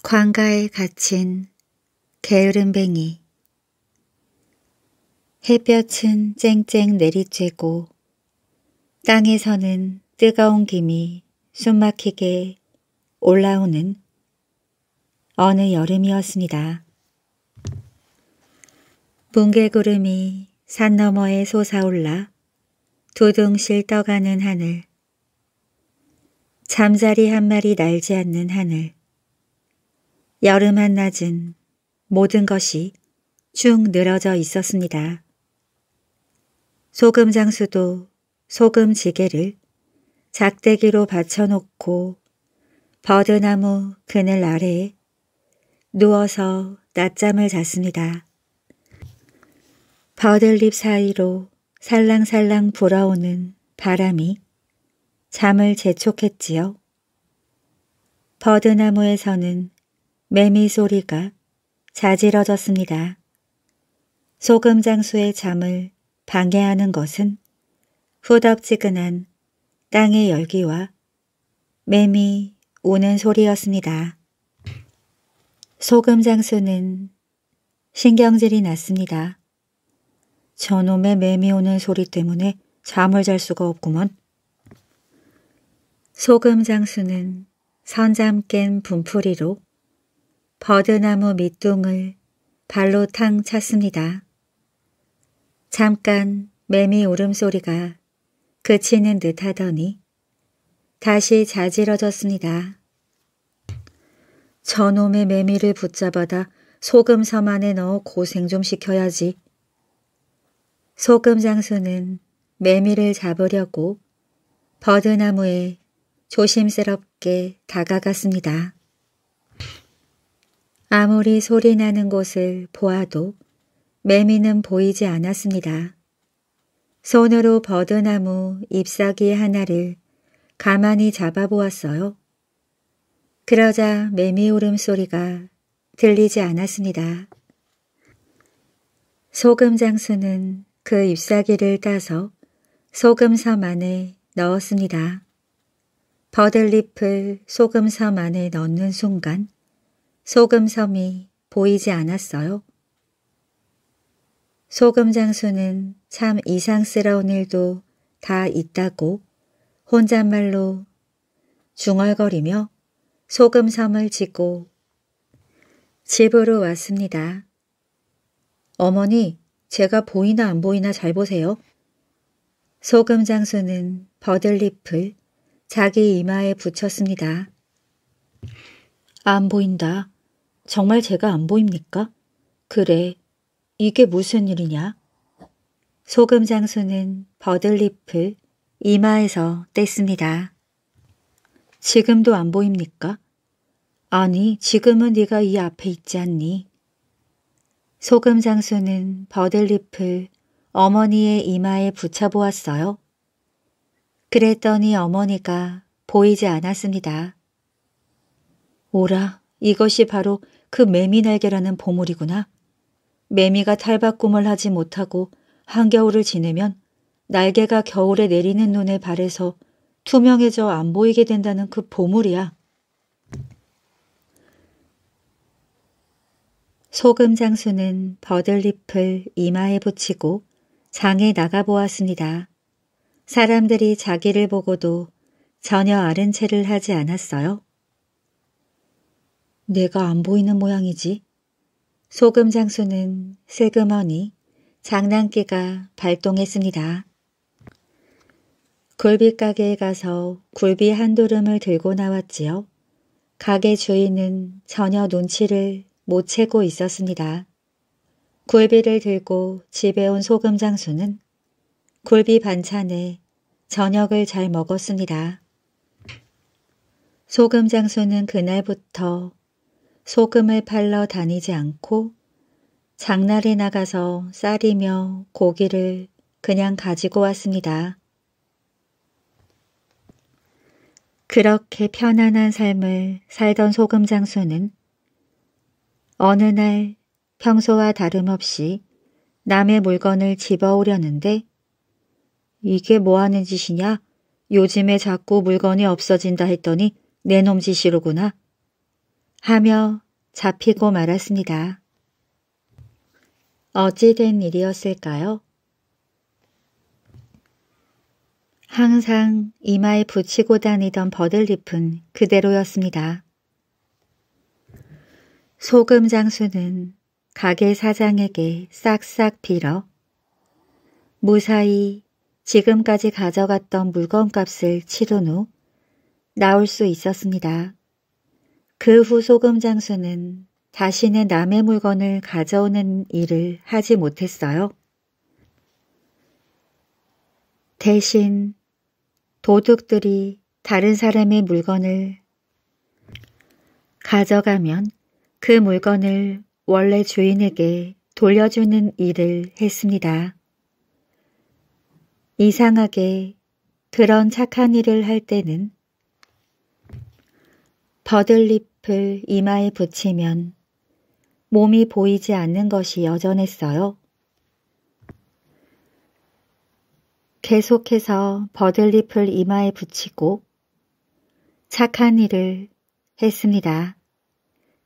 광가에 갇힌 게으름뱅이 햇볕은 쨍쨍 내리쬐고 땅에서는 뜨거운 김이 숨막히게 올라오는 어느 여름이었습니다. 뭉게구름이 산 너머에 솟아올라 두둥실 떠가는 하늘 잠자리 한 마리 날지 않는 하늘 여름 한낮은 모든 것이 축 늘어져 있었습니다. 소금 장수도 소금 지게를 작대기로 받쳐놓고 버드나무 그늘 아래에 누워서 낮잠을 잤습니다. 버들잎 사이로 살랑살랑 불어오는 바람이 잠을 재촉했지요. 버드나무에서는 매미 소리가 자지러졌습니다. 소금 장수의 잠을 방해하는 것은 후덥지근한 땅의 열기와 매미 우는 소리였습니다. 소금 장수는 신경질이 났습니다. 저놈의 매미 우는 소리 때문에 잠을 잘 수가 없구먼. 소금 장수는 선잠 깬 분풀이로 버드나무 밑둥을 발로 탕 찼습니다. 잠깐 매미 울음소리가 그치는 듯 하더니 다시 자지러졌습니다. 저놈의 매미를 붙잡아다 소금 섬 안에 넣어 고생 좀 시켜야지. 소금 장수는 매미를 잡으려고 버드나무에 조심스럽게 다가갔습니다. 아무리 소리 나는 곳을 보아도 매미는 보이지 않았습니다. 손으로 버드나무 잎사귀 하나를 가만히 잡아보았어요. 그러자 매미 울음소리가 들리지 않았습니다. 소금 장수는 그 잎사귀를 따서 소금섬 안에 넣었습니다. 버들잎을 소금섬 안에 넣는 순간 소금섬이 보이지 않았어요? 소금 장수는 참 이상스러운 일도 다 있다고 혼잣말로 중얼거리며 소금섬을 짓고 집으로 왔습니다. 어머니, 제가 보이나 안 보이나 잘 보세요. 소금 장수는 버들잎을 자기 이마에 붙였습니다. 안 보인다. 정말 제가 안 보입니까? 그래, 이게 무슨 일이냐? 소금 장수는 버들잎을 이마에서 뗐습니다. 지금도 안 보입니까? 아니, 지금은 네가 이 앞에 있지 않니? 소금 장수는 버들잎을 어머니의 이마에 붙여보았어요. 그랬더니 어머니가 보이지 않았습니다. 오라, 이것이 바로 그 매미 날개라는 보물이구나. 매미가 탈바꿈을 하지 못하고 한겨울을 지내면 날개가 겨울에 내리는 눈에 발해서 투명해져 안 보이게 된다는 그 보물이야. 소금 장수는 버들잎을 이마에 붙이고 장에 나가보았습니다. 사람들이 자기를 보고도 전혀 아른 채를 하지 않았어요. 내가 안 보이는 모양이지. 소금 장수는 세그머니 장난기가 발동했습니다. 굴비 가게에 가서 굴비 한 도름을 들고 나왔지요. 가게 주인은 전혀 눈치를 못 채고 있었습니다. 굴비를 들고 집에 온 소금 장수는 굴비 반찬에 저녁을 잘 먹었습니다. 소금 장수는 그날부터 소금을 팔러 다니지 않고 장날에 나가서 쌀이며 고기를 그냥 가지고 왔습니다. 그렇게 편안한 삶을 살던 소금 장수는 어느 날 평소와 다름없이 남의 물건을 집어오려는데 이게 뭐하는 짓이냐? 요즘에 자꾸 물건이 없어진다 했더니 내 놈 짓이로구나. 하며 잡히고 말았습니다. 어찌된 일이었을까요? 항상 이마에 붙이고 다니던 버들잎은 그대로였습니다. 소금 장수는 가게 사장에게 싹싹 빌어 무사히 지금까지 가져갔던 물건값을 치른 후 나올 수 있었습니다. 그후 소금 장수는 다시는 남의 물건을 가져오는 일을 하지 못했어요. 대신 도둑들이 다른 사람의 물건을 가져가면 그 물건을 원래 주인에게 돌려주는 일을 했습니다. 이상하게 그런 착한 일을 할 때는 버들잎을 이마에 붙이면 몸이 보이지 않는 것이 여전했어요. 계속해서 버들잎을 이마에 붙이고 착한 일을 했습니다.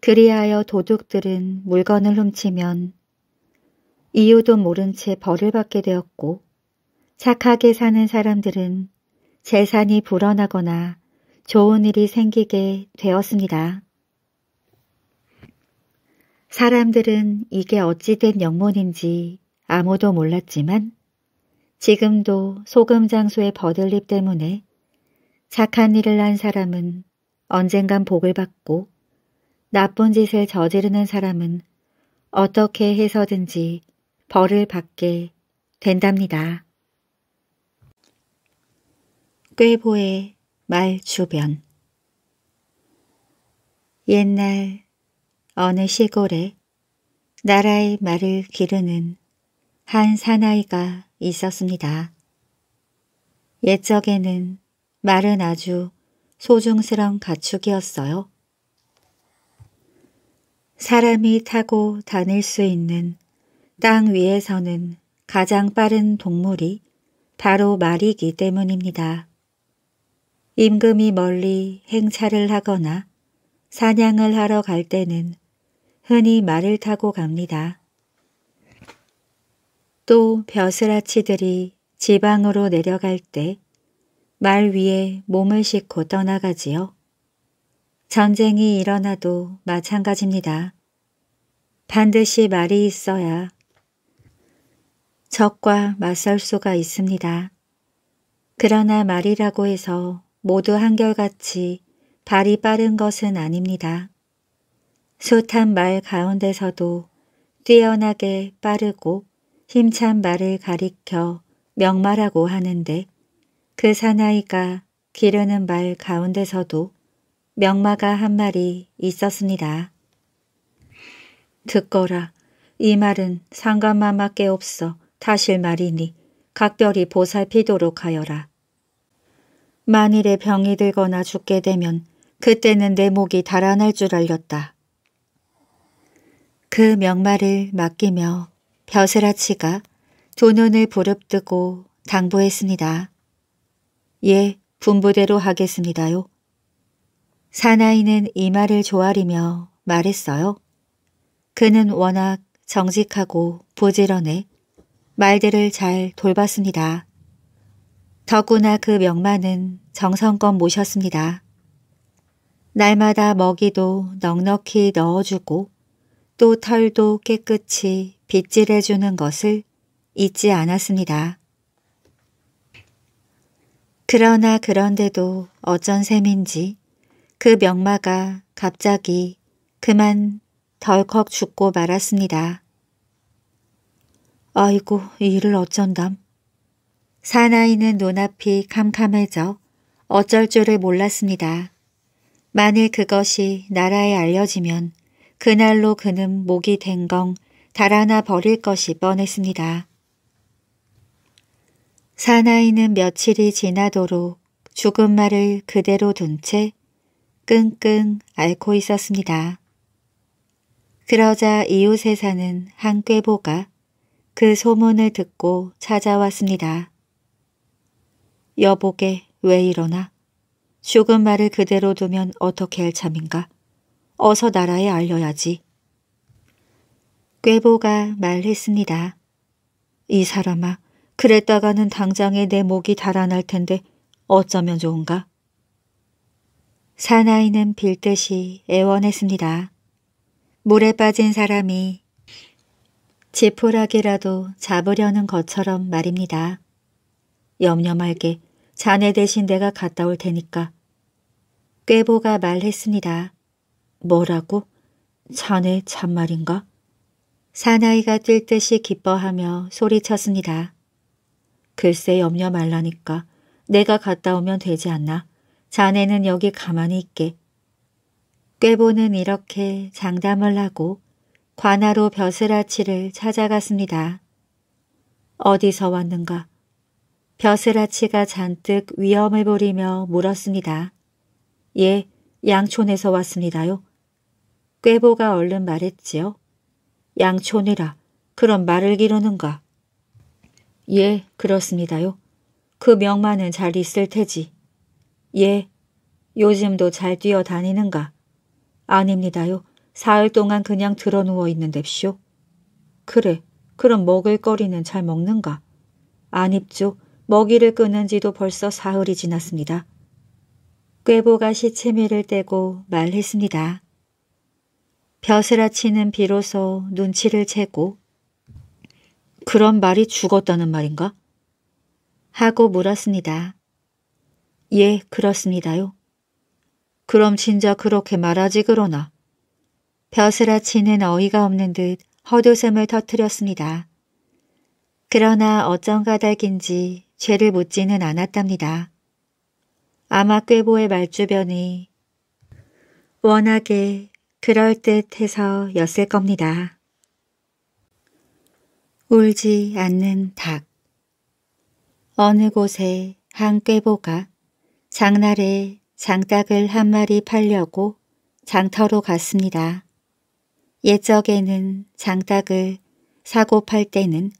그리하여 도둑들은 물건을 훔치면 이유도 모른 채 벌을 받게 되었고 착하게 사는 사람들은 재산이 불어나거나 좋은 일이 생기게 되었습니다. 사람들은 이게 어찌된 영문인지 아무도 몰랐지만 지금도 소금 장소의 버들립 때문에 착한 일을 한 사람은 언젠간 복을 받고 나쁜 짓을 저지르는 사람은 어떻게 해서든지 벌을 받게 된답니다. 꾀보의 말 주변 옛날 어느 시골에 나라의 말을 기르는 한 사나이가 있었습니다. 옛적에는 말은 아주 소중스런 가축이었어요. 사람이 타고 다닐 수 있는 땅 위에서는 가장 빠른 동물이 바로 말이기 때문입니다. 임금이 멀리 행차를 하거나 사냥을 하러 갈 때는 흔히 말을 타고 갑니다. 또 벼슬아치들이 지방으로 내려갈 때 말 위에 몸을 싣고 떠나가지요. 전쟁이 일어나도 마찬가지입니다. 반드시 말이 있어야 적과 맞설 수가 있습니다. 그러나 말이라고 해서 모두 한결같이 발이 빠른 것은 아닙니다. 숱한 말 가운데서도 뛰어나게 빠르고 힘찬 말을 가리켜 명말하고 하는데 그 사나이가 기르는 말 가운데서도 명마가 한 말이 있었습니다. 듣거라. 이 말은 상관마마께 없어 다실 말이니 각별히 보살피도록 하여라. 만일에 병이 들거나 죽게 되면 그때는 내 목이 달아날 줄 알렸다. 그 명말을 맡기며 벼슬아치가 두 눈을 부릅뜨고 당부했습니다. 예, 분부대로 하겠습니다요. 사나이는 이 말을 조아리며 말했어요. 그는 워낙 정직하고 부지런해 말들을 잘 돌봤습니다. 더구나 그 명만은 정성껏 모셨습니다. 날마다 먹이도 넉넉히 넣어주고 또 털도 깨끗이 빗질해주는 것을 잊지 않았습니다. 그러나 그런데도 어쩐 셈인지 그 명마가 갑자기 그만 덜컥 죽고 말았습니다. 아이고 일을 어쩐담. 사나이는 눈앞이 캄캄해져 어쩔 줄을 몰랐습니다. 만일 그것이 나라에 알려지면 그날로 그는 목이 댕겅 달아나 버릴 것이 뻔했습니다. 사나이는 며칠이 지나도록 죽은 말을 그대로 둔 채 끙끙 앓고 있었습니다. 그러자 이웃에 사는 한 꾀보가 그 소문을 듣고 찾아왔습니다. 여보게 왜 이러나? 죽은 말을 그대로 두면 어떻게 할 참인가? 어서 나라에 알려야지. 꾀보가 말했습니다. 이 사람아, 그랬다가는 당장에 내 목이 달아날 텐데 어쩌면 좋은가? 사나이는 빌듯이 애원했습니다. 물에 빠진 사람이 지푸라기라도 잡으려는 것처럼 말입니다. 염려 말게 자네 대신 내가 갔다 올 테니까. 꾀보가 말했습니다. 뭐라고? 자네 잔말인가? 사나이가 뛸 듯이 기뻐하며 소리쳤습니다. 글쎄 염려 말라니까 내가 갔다 오면 되지 않나? 자네는 여기 가만히 있게. 꾀보는 이렇게 장담을 하고 관아로 벼슬아치를 찾아갔습니다. 어디서 왔는가? 벼슬아치가 잔뜩 위험을 부리며 물었습니다. 예, 양촌에서 왔습니다요. 꾀보가 얼른 말했지요. 양촌이라 그런 말을 기르는가? 예, 그렇습니다요. 그 명만은 잘 있을 테지. 예, 요즘도 잘 뛰어다니는가? 아닙니다요. 사흘 동안 그냥 드러누워 있는데쇼 그래, 그럼 먹을 거리는 잘 먹는가? 안 입죠. 먹이를 끊은 지도 벌써 사흘이 지났습니다. 꾀보가 시체미를 떼고 말했습니다. 벼슬아치는 비로소 눈치를 채고 그런 말이 죽었다는 말인가? 하고 물었습니다. 예, 그렇습니다요. 그럼 진짜 그렇게 말하지 그러나. 벼슬아치는 어이가 없는 듯 헛웃음을 터뜨렸습니다. 그러나 어쩐 가닥인지 죄를 묻지는 않았답니다. 아마 꾀보의 말주변이 워낙에 그럴듯해서였을 겁니다. 울지 않는 닭 어느 곳에 한 꾀보가 장날에 장닭을 한 마리 팔려고 장터로 갔습니다. 옛적에는 장닭을 사고 팔 때는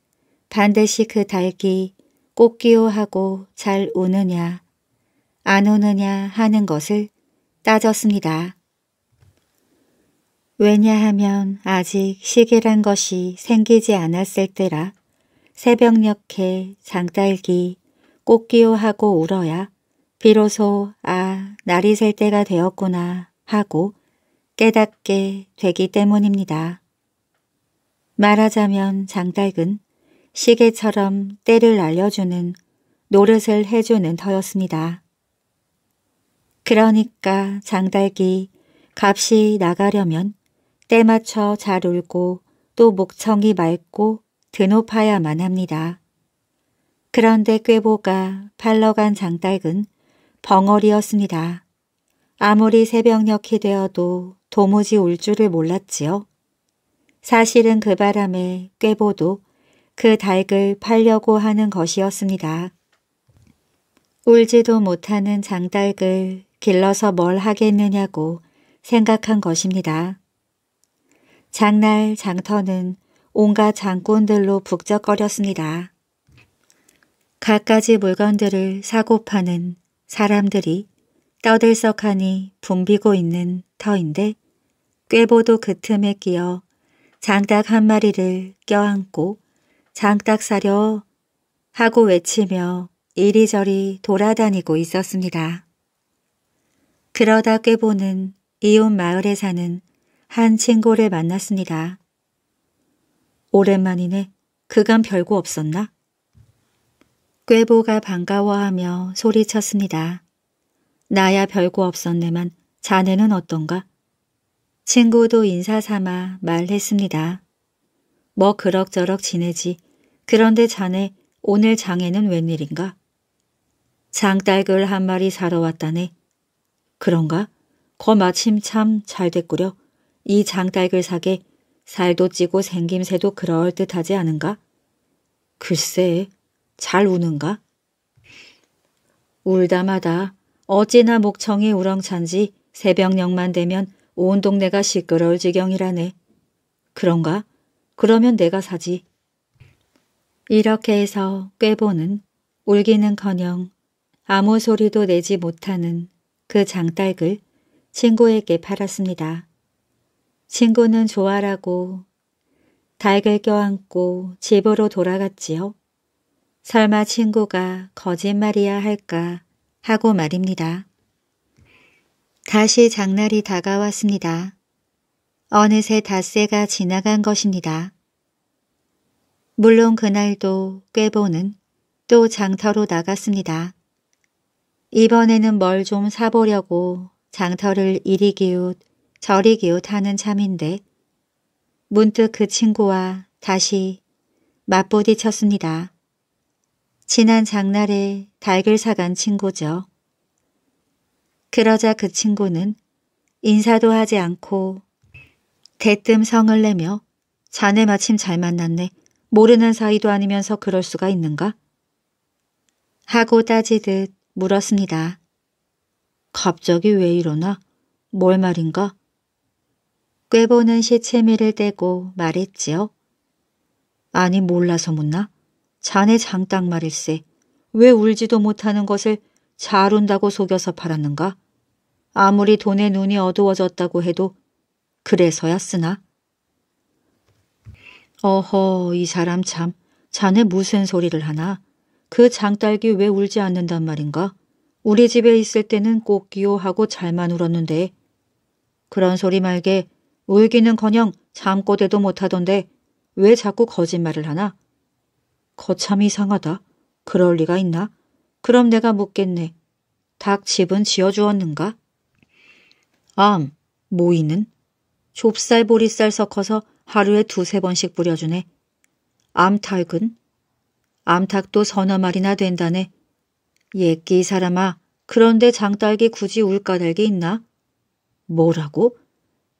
반드시 그 닭이 꽃기호하고 잘우느냐안우느냐 하는 것을 따졌습니다. 왜냐하면 아직 시계란 것이 생기지 않았을 때라 새벽녘에 장딸기 꽃기호하고 울어야 비로소 아 날이 셀 때가 되었구나 하고 깨닫게 되기 때문입니다. 말하자면 장딸은 시계처럼 때를 알려주는 노릇을 해주는 터였습니다. 그러니까 장달기 값이 나가려면 때 맞춰 잘 울고 또 목청이 맑고 드높아야만 합니다. 그런데 꾀보가 팔러간 장달은 벙어리였습니다. 아무리 새벽녘이 되어도 도무지 울 줄을 몰랐지요. 사실은 그 바람에 꾀보도 그 닭을 팔려고 하는 것이었습니다. 울지도 못하는 장닭을 길러서 뭘 하겠느냐고 생각한 것입니다. 장날 장터는 온갖 장꾼들로 북적거렸습니다. 갖가지 물건들을 사고 파는 사람들이 떠들썩하니 붐비고 있는 터인데 꾀보도 그 틈에 끼어 장닭 한 마리를 껴안고 장딱사려 하고 외치며 이리저리 돌아다니고 있었습니다. 그러다 꾀보는 이웃 마을에 사는 한 친구를 만났습니다. 오랜만이네. 그간 별거 없었나? 꾀보가 반가워하며 소리쳤습니다. 나야 별거 없었네만 자네는 어떤가? 친구도 인사삼아 말했습니다. 뭐 그럭저럭 지내지. 그런데 자네 오늘 장에는 웬일인가? 장딸글 한 마리 사러 왔다네. 그런가? 거 마침 참 잘 됐구려. 이 장딸글 사게 살도 찌고 생김새도 그럴듯하지 않은가? 글쎄, 잘 우는가? 울다마다 어찌나 목청이 우렁찬지 새벽녘만 되면 온 동네가 시끄러울 지경이라네. 그런가? 그러면 내가 사지. 이렇게 해서 꾀보는 울기는커녕 아무 소리도 내지 못하는 그 장딸을 친구에게 팔았습니다. 친구는 좋아라고 달을 껴안고 집으로 돌아갔지요. 설마 친구가 거짓말이야 할까 하고 말입니다. 다시 장날이 다가왔습니다. 어느새 닷새가 지나간 것입니다. 물론 그날도 꾀보는 또 장터로 나갔습니다. 이번에는 뭘 좀 사보려고 장터를 이리 기웃 저리 기웃 하는 참인데 문득 그 친구와 다시 맞부딪혔습니다. 지난 장날에 닭을 사간 친구죠. 그러자 그 친구는 인사도 하지 않고 대뜸 성을 내며 자네 마침 잘 만났네. 모르는 사이도 아니면서 그럴 수가 있는가? 하고 따지듯 물었습니다. 갑자기 왜 이러나? 뭘 말인가? 꾀보는 시체미를 떼고 말했지요. 아니 몰라서 묻나? 자네 장땅 말일세. 왜 울지도 못하는 것을 잘 운다고 속여서 팔았는가? 아무리 돈에 눈이 어두워졌다고 해도 그래서였으나 어허 이 사람 참 자네 무슨 소리를 하나 그 장딸기 왜 울지 않는단 말인가 우리 집에 있을 때는 꼭기요 하고 잘만 울었는데 그런 소리 말게 울기는커녕 잠꼬대도 못하던데 왜 자꾸 거짓말을 하나 거참 이상하다 그럴 리가 있나 그럼 내가 묻겠네 닭 집은 지어주었는가 암 모이는 좁쌀 보리쌀 섞어서 하루에 두세 번씩 뿌려주네. 암탉은? 암탉도 서너 마리나 된다네. 옛끼 사람아, 그런데 장딸기 굳이 울까달기 있나? 뭐라고?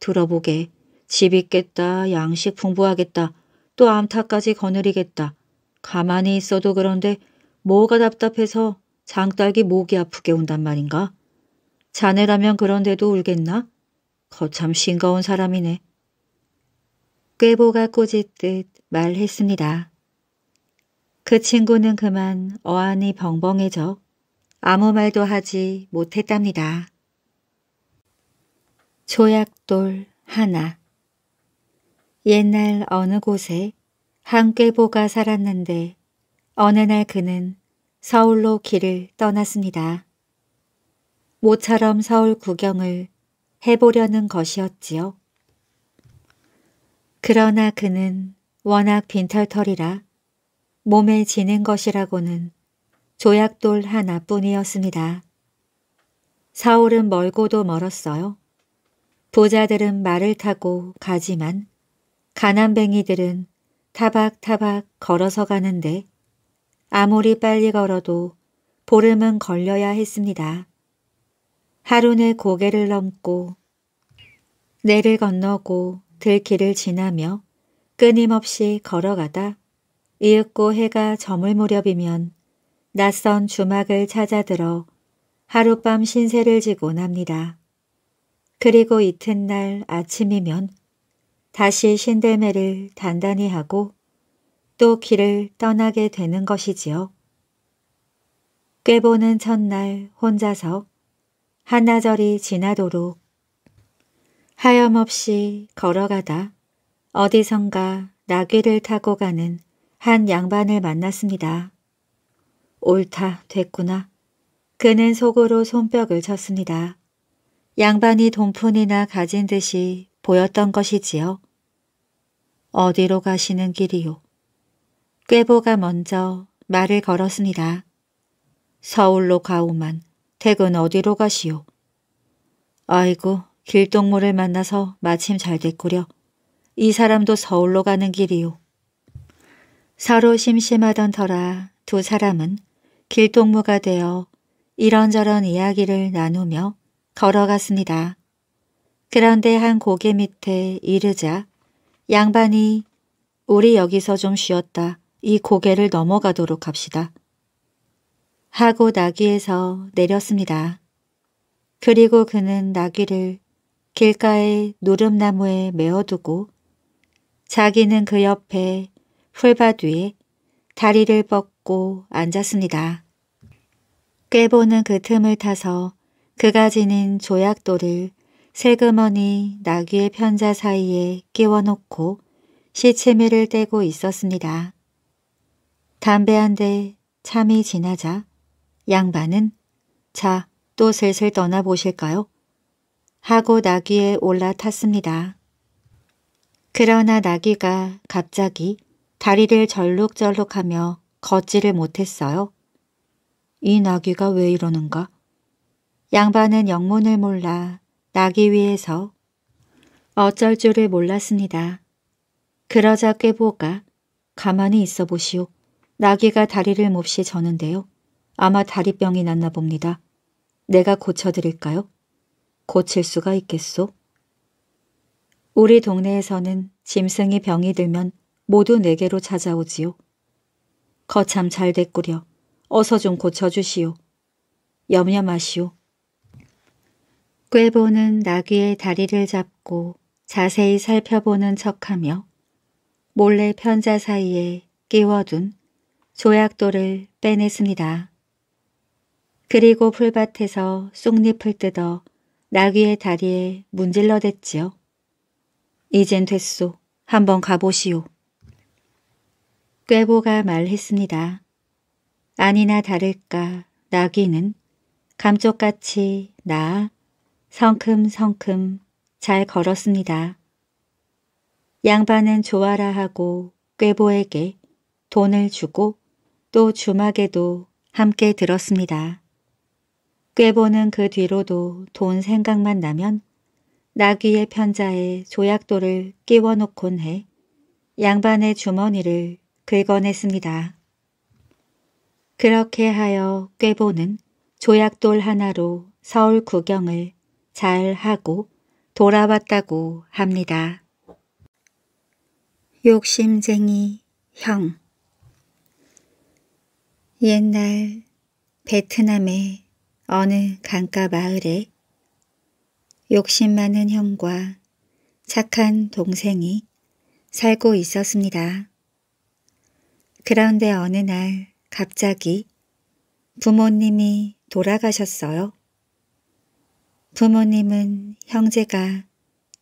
들어보게. 집 있겠다, 양식 풍부하겠다, 또 암탉까지 거느리겠다. 가만히 있어도 그런데 뭐가 답답해서 장딸기 목이 아프게 운단 말인가? 자네라면 그런데도 울겠나? 거참 싱거운 사람이네. 꾀보가 꼬짓듯 말했습니다. 그 친구는 그만 어안이 벙벙해져 아무 말도 하지 못했답니다. 조약돌 하나 옛날 어느 곳에 한 꾀보가 살았는데 어느 날 그는 서울로 길을 떠났습니다. 모처럼 서울 구경을 해보려는 것이었지요. 그러나 그는 워낙 빈털털이라 몸에 지는 것이라고는 조약돌 하나뿐이었습니다. 서울은 멀고도 멀었어요. 부자들은 말을 타고 가지만 가난뱅이들은 타박타박 걸어서 가는데 아무리 빨리 걸어도 보름은 걸려야 했습니다. 하루는 고개를 넘고 내를 건너고 들길을 지나며 끊임없이 걸어가다 이윽고 해가 저물 무렵이면 낯선 주막을 찾아들어 하룻밤 신세를 지곤 합니다. 그리고 이튿날 아침이면 다시 신들매를 단단히 하고 또 길을 떠나게 되는 것이지요. 꾀보는 첫날 혼자서 하나절이 지나도록 하염없이 걸어가다 어디선가 나귀를 타고 가는 한 양반을 만났습니다. 옳다 됐구나. 그는 속으로 손뼉을 쳤습니다. 양반이 돈푼이나 가진 듯이 보였던 것이지요. 어디로 가시는 길이요? 꾀보가 먼저 말을 걸었습니다. 서울로 가오만 댁은 어디로 가시오? 아이고, 길동무를 만나서 마침 잘 됐구려. 이 사람도 서울로 가는 길이오. 서로 심심하던 터라 두 사람은 길동무가 되어 이런저런 이야기를 나누며 걸어갔습니다. 그런데 한 고개 밑에 이르자 양반이 우리 여기서 좀 쉬었다. 이 고개를 넘어가도록 합시다. 하고 나귀에서 내렸습니다. 그리고 그는 나귀를 길가의 노름나무에 메어두고 자기는 그 옆에 풀밭 위에 다리를 뻗고 앉았습니다. 꾀보는 그 틈을 타서 그가 지닌 조약돌을 세그머니 나귀의 편자 사이에 끼워놓고 시치미를 떼고 있었습니다. 담배 한 대 참이 지나자 양반은 자, 또 슬슬 떠나보실까요? 하고 나귀에 올라탔습니다. 그러나 나귀가 갑자기 다리를 절룩절룩하며 걷지를 못했어요. 이 나귀가 왜 이러는가? 양반은 영문을 몰라 나귀위에서 어쩔 줄을 몰랐습니다. 그러자 꾀보가 가만히 있어 보시오. 나귀가 다리를 몹시 저는데요. 아마 다리병이 났나 봅니다. 내가 고쳐드릴까요? 고칠 수가 있겠소? 우리 동네에서는 짐승이 병이 들면 모두 내게로 찾아오지요. 거참 잘 됐구려. 어서 좀 고쳐주시오. 염려 마시오. 꾀보는 나귀의 다리를 잡고 자세히 살펴보는 척하며 몰래 편자 사이에 끼워둔 조약돌을 빼냈습니다. 그리고 풀밭에서 쑥잎을 뜯어 나귀의 다리에 문질러 댔지요. 이젠 됐소. 한번 가보시오. 꾀보가 말했습니다. 아니나 다를까 나귀는 감쪽같이 나 성큼성큼 잘 걸었습니다. 양반은 좋아라 하고 꾀보에게 돈을 주고 또 주막에도 함께 들었습니다. 꾀보는 그 뒤로도 돈 생각만 나면 나귀의 편자에 조약돌을 끼워놓곤 해 양반의 주머니를 긁어냈습니다. 그렇게 하여 꾀보는 조약돌 하나로 서울 구경을 잘 하고 돌아왔다고 합니다. 욕심쟁이 형 옛날 베트남에 어느 강가 마을에 욕심 많은 형과 착한 동생이 살고 있었습니다. 그런데 어느 날 갑자기 부모님이 돌아가셨어요. 부모님은 형제가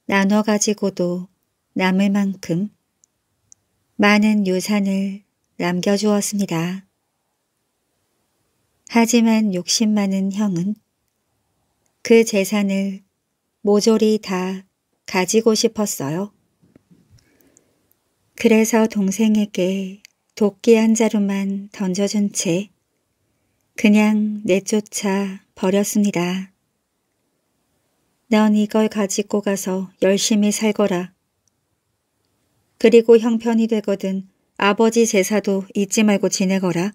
나눠 가지고도 남을 만큼 많은 유산을 남겨주었습니다. 하지만 욕심 많은 형은 그 재산을 모조리 다 가지고 싶었어요. 그래서 동생에게 도끼 한 자루만 던져준 채 그냥 내쫓아 버렸습니다. 넌 이걸 가지고 가서 열심히 살거라. 그리고 형편이 되거든 아버지 제사도 잊지 말고 지내거라.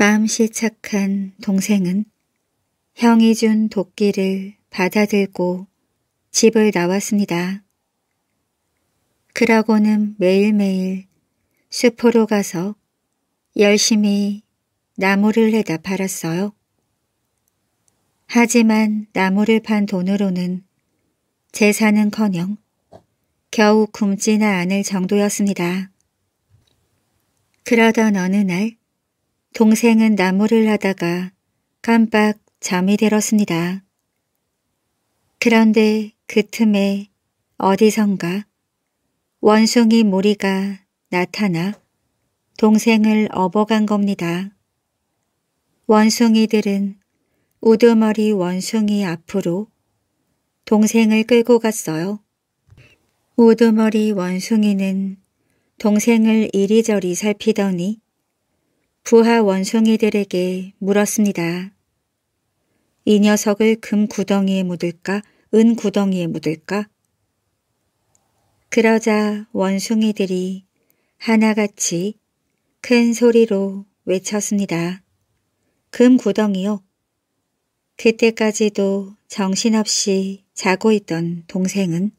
마음씨 착한 동생은 형이 준 도끼를 받아들고 집을 나왔습니다. 그러고는 매일매일 슈퍼로 가서 열심히 나무를 해다 팔았어요. 하지만 나무를 판 돈으로는 재산은커녕 겨우 굶지나 않을 정도였습니다. 그러던 어느 날 동생은 나무를 하다가 깜빡 잠이 들었습니다. 그런데 그 틈에 어디선가 원숭이 무리가 나타나 동생을 업어간 겁니다. 원숭이들은 우두머리 원숭이 앞으로 동생을 끌고 갔어요. 우두머리 원숭이는 동생을 이리저리 살피더니 부하 원숭이들에게 물었습니다. 이 녀석을 금 구덩이에 묻을까 은 구덩이에 묻을까? 그러자 원숭이들이 하나같이 큰 소리로 외쳤습니다. 금 구덩이요. 그때까지도 정신없이 자고 있던 동생은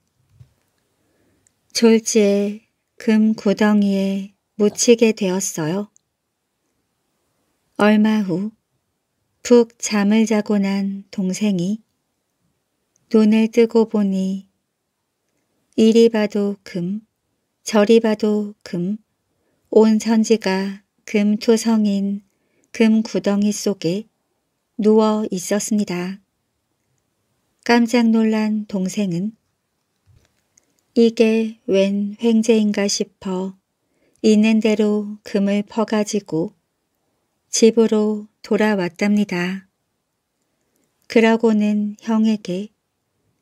졸지에 금 구덩이에 묻히게 되었어요. 얼마 후 푹 잠을 자고 난 동생이 눈을 뜨고 보니 이리 봐도 금, 저리 봐도 금, 온 천지가 금투성인 금구덩이 속에 누워 있었습니다. 깜짝 놀란 동생은 이게 웬 횡재인가 싶어 있는 대로 금을 퍼가지고 집으로 돌아왔답니다. 그러고는 형에게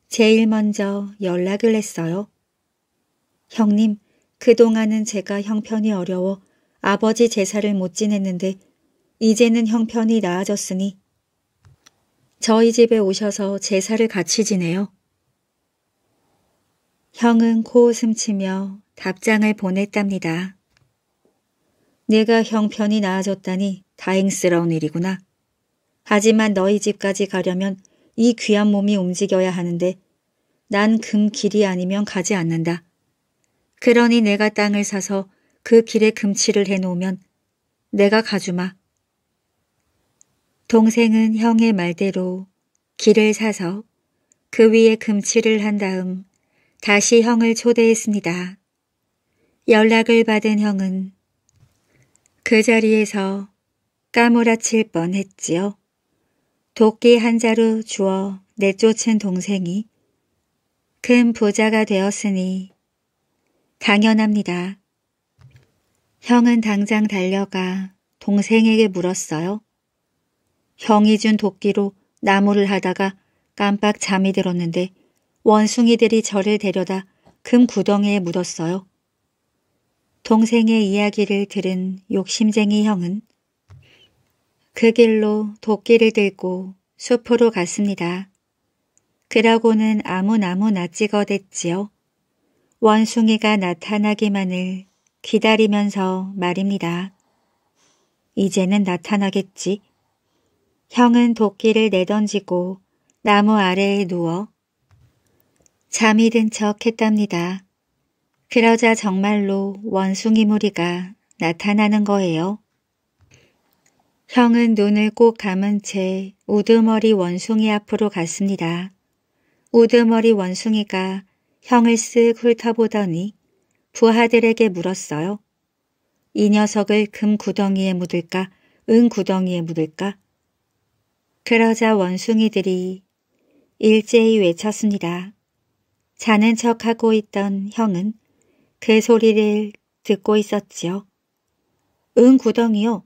제일 먼저 연락을 했어요. 형님, 그동안은 제가 형편이 어려워 아버지 제사를 못 지냈는데 이제는 형편이 나아졌으니 저희 집에 오셔서 제사를 같이 지내요. 형은 코웃음 치며 답장을 보냈답니다. 내가 형편이 나아졌다니 다행스러운 일이구나. 하지만 너희 집까지 가려면 이 귀한 몸이 움직여야 하는데 난 금 길이 아니면 가지 않는다. 그러니 내가 땅을 사서 그 길에 금치를 해놓으면 내가 가주마. 동생은 형의 말대로 길을 사서 그 위에 금치를 한 다음 다시 형을 초대했습니다. 연락을 받은 형은 그 자리에서 까무라칠 뻔했지요. 도끼 한 자루 주어 내쫓은 동생이 큰 부자가 되었으니 당연합니다. 형은 당장 달려가 동생에게 물었어요. 형이 준 도끼로 나무를 하다가 깜빡 잠이 들었는데 원숭이들이 저를 데려다 금 구덩이에 묻었어요. 동생의 이야기를 들은 욕심쟁이 형은 그 길로 도끼를 들고 숲으로 갔습니다. 그러고는 아무 나무나 찍어댔지요. 원숭이가 나타나기만을 기다리면서 말입니다. 이제는 나타나겠지. 형은 도끼를 내던지고 나무 아래에 누워 잠이 든 척 했답니다. 그러자 정말로 원숭이 무리가 나타나는 거예요. 형은 눈을 꼭 감은 채 우두머리 원숭이 앞으로 갔습니다. 우두머리 원숭이가 형을 쓱 훑어보더니 부하들에게 물었어요. 이 녀석을 금 구덩이에 묻을까 은 구덩이에 묻을까? 그러자 원숭이들이 일제히 외쳤습니다. 자는 척하고 있던 형은 그 소리를 듣고 있었지요. 응구덩이요.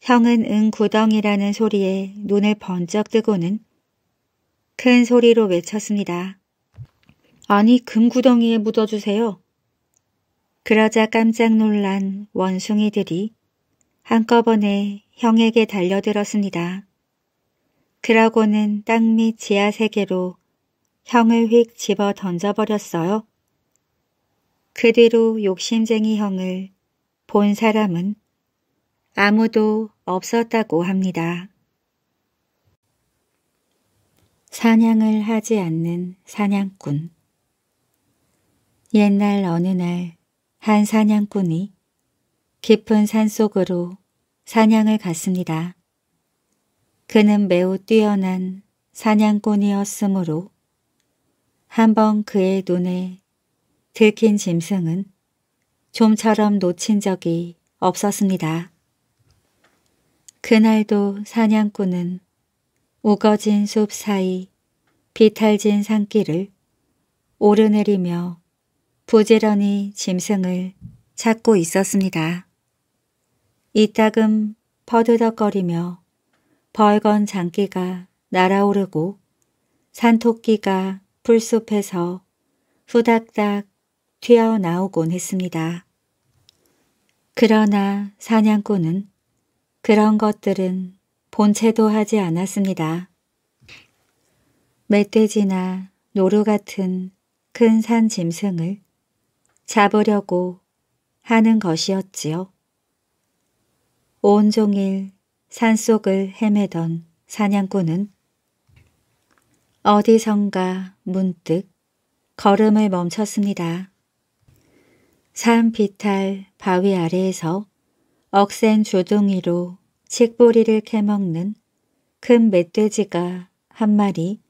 형은 응구덩이라는 소리에 눈을 번쩍 뜨고는 큰 소리로 외쳤습니다. 아니 금구덩이에 묻어주세요. 그러자 깜짝 놀란 원숭이들이 한꺼번에 형에게 달려들었습니다. 그러고는 땅 밑 지하 세계로 형을 휙 집어 던져버렸어요. 그 뒤로 욕심쟁이 형을 본 사람은 아무도 없었다고 합니다. 사냥을 하지 않는 사냥꾼 옛날 어느 날 한 사냥꾼이 깊은 산속으로 사냥을 갔습니다. 그는 매우 뛰어난 사냥꾼이었으므로 한 번 그의 눈에 들킨 짐승은 좀처럼 놓친 적이 없었습니다. 그날도 사냥꾼은 우거진 숲 사이 비탈진 산길을 오르내리며 부지런히 짐승을 찾고 있었습니다. 이따금 퍼드덕거리며 벌건 장기가 날아오르고 산토끼가 풀숲에서 후닥닥 튀어나오곤 했습니다. 그러나 사냥꾼은 그런 것들은 본체도 하지 않았습니다. 멧돼지나 노루 같은 큰 산 짐승을 잡으려고 하는 것이었지요. 온종일 산속을 헤매던 사냥꾼은 어디선가 문득 걸음을 멈췄습니다. 산비탈 바위 아래에서 억센 조둥이로 칡보리를 캐먹는 큰 멧돼지가 한 마리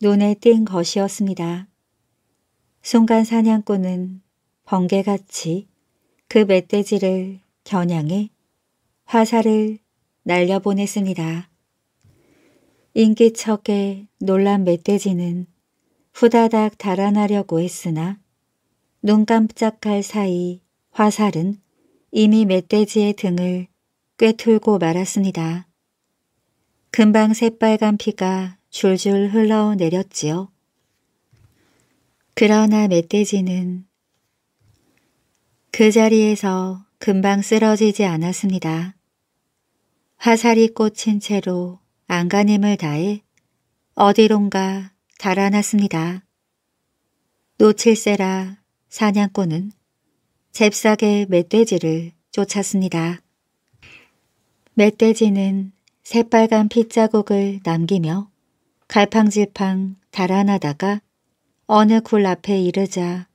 눈에 띈 것이었습니다. 순간 사냥꾼은 번개같이 그 멧돼지를 겨냥해 화살을 날려보냈습니다. 인기척에 놀란 멧돼지는 후다닥 달아나려고 했으나 눈 깜짝할 사이 화살은 이미 멧돼지의 등을 꿰뚫고 말았습니다. 금방 새빨간 피가 줄줄 흘러내렸지요. 그러나 멧돼지는 그 자리에서 금방 쓰러지지 않았습니다. 화살이 꽂힌 채로 안간힘을 다해 어디론가 달아났습니다. 놓칠세라 사냥꾼은 잽싸게 멧돼지를 쫓았습니다. 멧돼지는 새빨간 핏자국을 남기며 갈팡질팡 달아나다가 어느 굴 앞에 이르자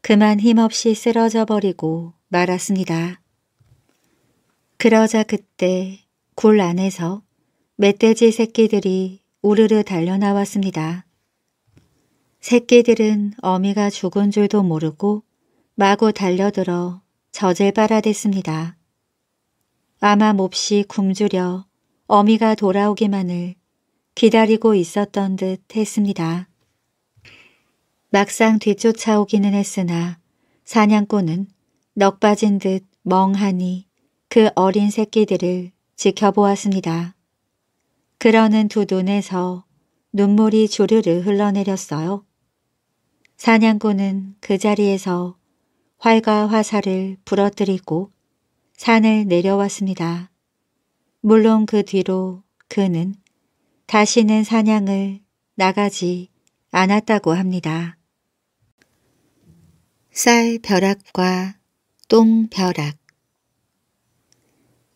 그만 힘없이 쓰러져 버리고 말았습니다. 그러자 그때 굴 안에서 멧돼지 새끼들이 우르르 달려나왔습니다. 새끼들은 어미가 죽은 줄도 모르고 마구 달려들어 젖을 빨아댔습니다. 아마 몹시 굶주려 어미가 돌아오기만을 기다리고 있었던 듯 했습니다. 막상 뒤쫓아오기는 했으나 사냥꾼은 넋 빠진 듯 멍하니 그 어린 새끼들을 지켜보았습니다. 그러는 두 눈에서 눈물이 주르르 흘러내렸어요. 사냥꾼은 그 자리에서 활과 화살을 부러뜨리고 산을 내려왔습니다. 물론 그 뒤로 그는 다시는 사냥을 나가지 않았다고 합니다. 쌀 벼락과 똥 벼락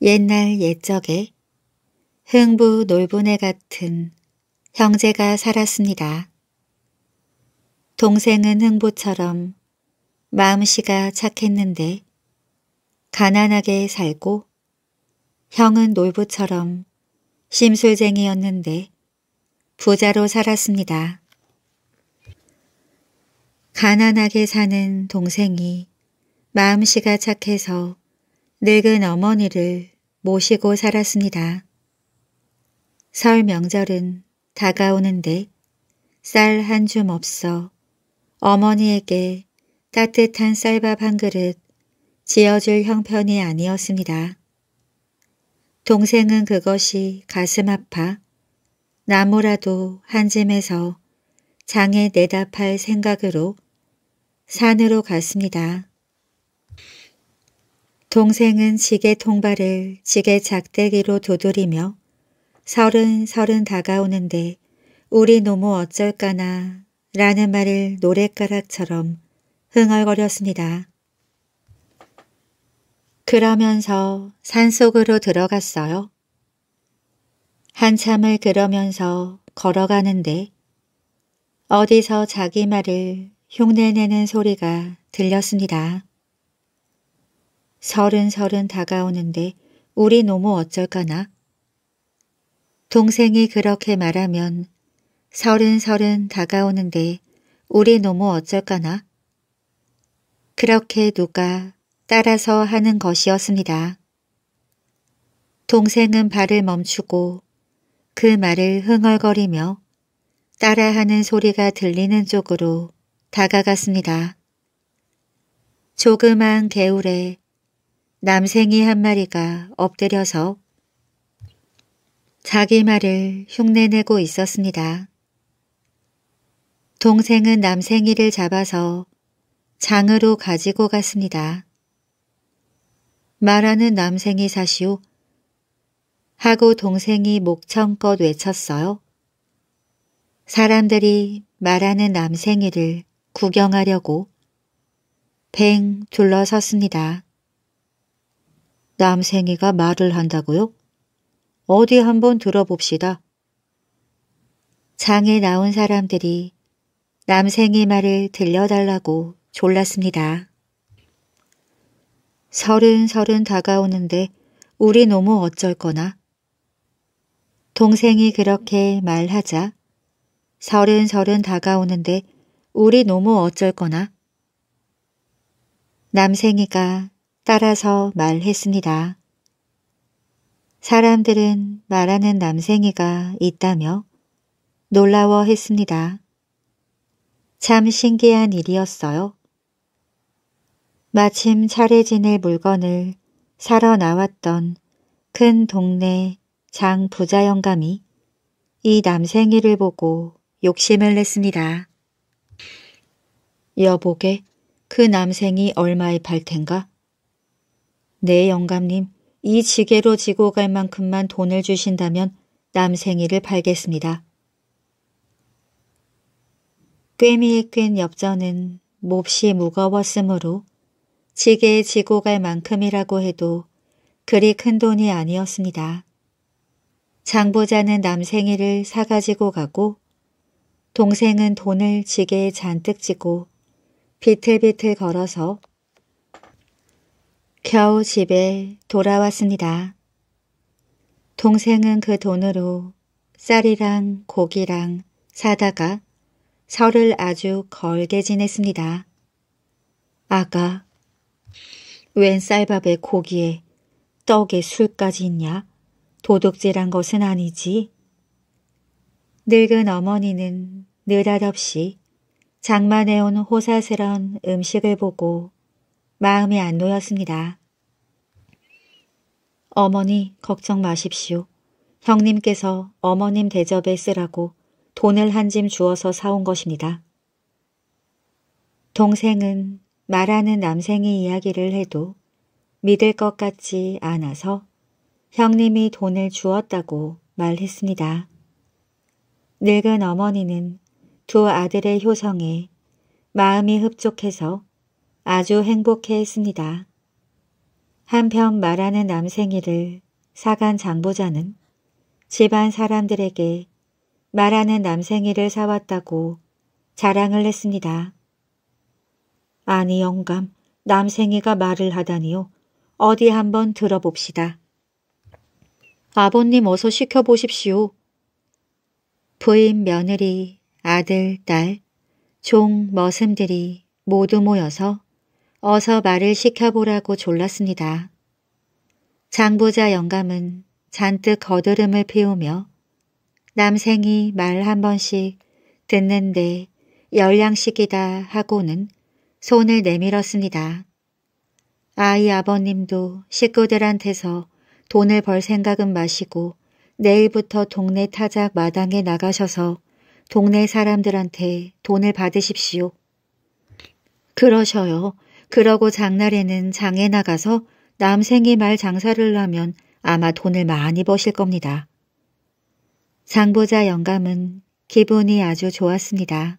옛날 옛적에 흥부 놀부네 같은 형제가 살았습니다. 동생은 흥부처럼 마음씨가 착했는데 가난하게 살고 형은 놀부처럼 심술쟁이였는데 부자로 살았습니다. 가난하게 사는 동생이 마음씨가 착해서 늙은 어머니를 모시고 살았습니다. 설 명절은 다가오는데 쌀 한 줌 없어 어머니에게 따뜻한 쌀밥 한 그릇 지어줄 형편이 아니었습니다. 동생은 그것이 가슴 아파 나무라도 한 짐에서 장에 내다팔 생각으로 산으로 갔습니다. 동생은 지게 통발을 지게 작대기로 두드리며 서른 서른 다가오는데 우리 노모 어쩔까나 라는 말을 노랫가락처럼 흥얼거렸습니다. 그러면서 산속으로 들어갔어요. 한참을 그러면서 걸어가는데 어디서 자기 말을 흉내내는 소리가 들렸습니다. 서른 서른 다가오는데 우리 노모 어쩔까나? 동생이 그렇게 말하면 서른 서른 다가오는데 우리 노모 어쩔까나? 그렇게 누가 따라서 하는 것이었습니다. 동생은 발을 멈추고 그 말을 흥얼거리며 따라하는 소리가 들리는 쪽으로 다가갔습니다. 조그만 개울에 남생이 한 마리가 엎드려서 자기 말을 흉내내고 있었습니다. 동생은 남생이를 잡아서 장으로 가지고 갔습니다. 말하는 남생이 사시오. 하고 동생이 목청껏 외쳤어요. 사람들이 말하는 남생이를 구경하려고 뱅 둘러섰습니다. 남생이가 말을 한다고요? 어디 한번 들어봅시다. 장에 나온 사람들이 남생의 말을 들려달라고 졸랐습니다. 서른 서른 다가오는데 우리 너무 어쩔 거나? 동생이 그렇게 말하자 서른 서른 다가오는데 우리 너무 어쩔 거나? 남생이가 따라서 말했습니다. 사람들은 말하는 남생이가 있다며 놀라워했습니다. 참 신기한 일이었어요. 마침 차례 지낼 물건을 사러 나왔던 큰 동네 장 부자 영감이 이 남생이를 보고 욕심을 냈습니다. 여보게 그 남생이 얼마에 팔 텐가? 네 영감님 이 지게로 지고 갈 만큼만 돈을 주신다면 남생이를 팔겠습니다. 꿰미에 끈 엽전은 몹시 무거웠으므로 지게에 지고 갈 만큼이라고 해도 그리 큰 돈이 아니었습니다. 장보자는 남생이를 사가지고 가고 동생은 돈을 지게에 잔뜩 지고 비틀비틀 걸어서 겨우 집에 돌아왔습니다. 동생은 그 돈으로 쌀이랑 고기랑 사다가 설을 아주 걸게 지냈습니다. 아가, 웬 쌀밥에 고기에 떡에 술까지 있냐? 도둑질한 것은 아니지? 늙은 어머니는 느닷없이 장만해온 호사스런 음식을 보고 마음이 안 놓였습니다. 어머니 걱정 마십시오. 형님께서 어머님 대접에 쓰라고 돈을 한 짐 주어서 사온 것입니다. 동생은 말하는 남생의 이야기를 해도 믿을 것 같지 않아서 형님이 돈을 주었다고 말했습니다. 늙은 어머니는 두 아들의 효성에 마음이 흡족해서 아주 행복해했습니다. 한편 말하는 남생이를 사간 장보자는 집안 사람들에게 말하는 남생이를 사왔다고 자랑을 했습니다. 아니 영감, 남생이가 말을 하다니요. 어디 한번 들어봅시다. 아버님 어서 시켜보십시오. 부인 며느리, 아들, 딸, 종, 머슴들이 모두 모여서 어서 말을 시켜보라고 졸랐습니다. 장부자 영감은 잔뜩 거드름을 피우며 남생이 말 한 번씩 듣는데 열량식이다 하고는 손을 내밀었습니다. 아이 아버님도 식구들한테서 돈을 벌 생각은 마시고 내일부터 동네 타작 마당에 나가셔서 동네 사람들한테 돈을 받으십시오. 그러셔요. 그러고 장날에는 장에 나가서 남생이 말 장사를 하면 아마 돈을 많이 버실 겁니다. 장보자 영감은 기분이 아주 좋았습니다.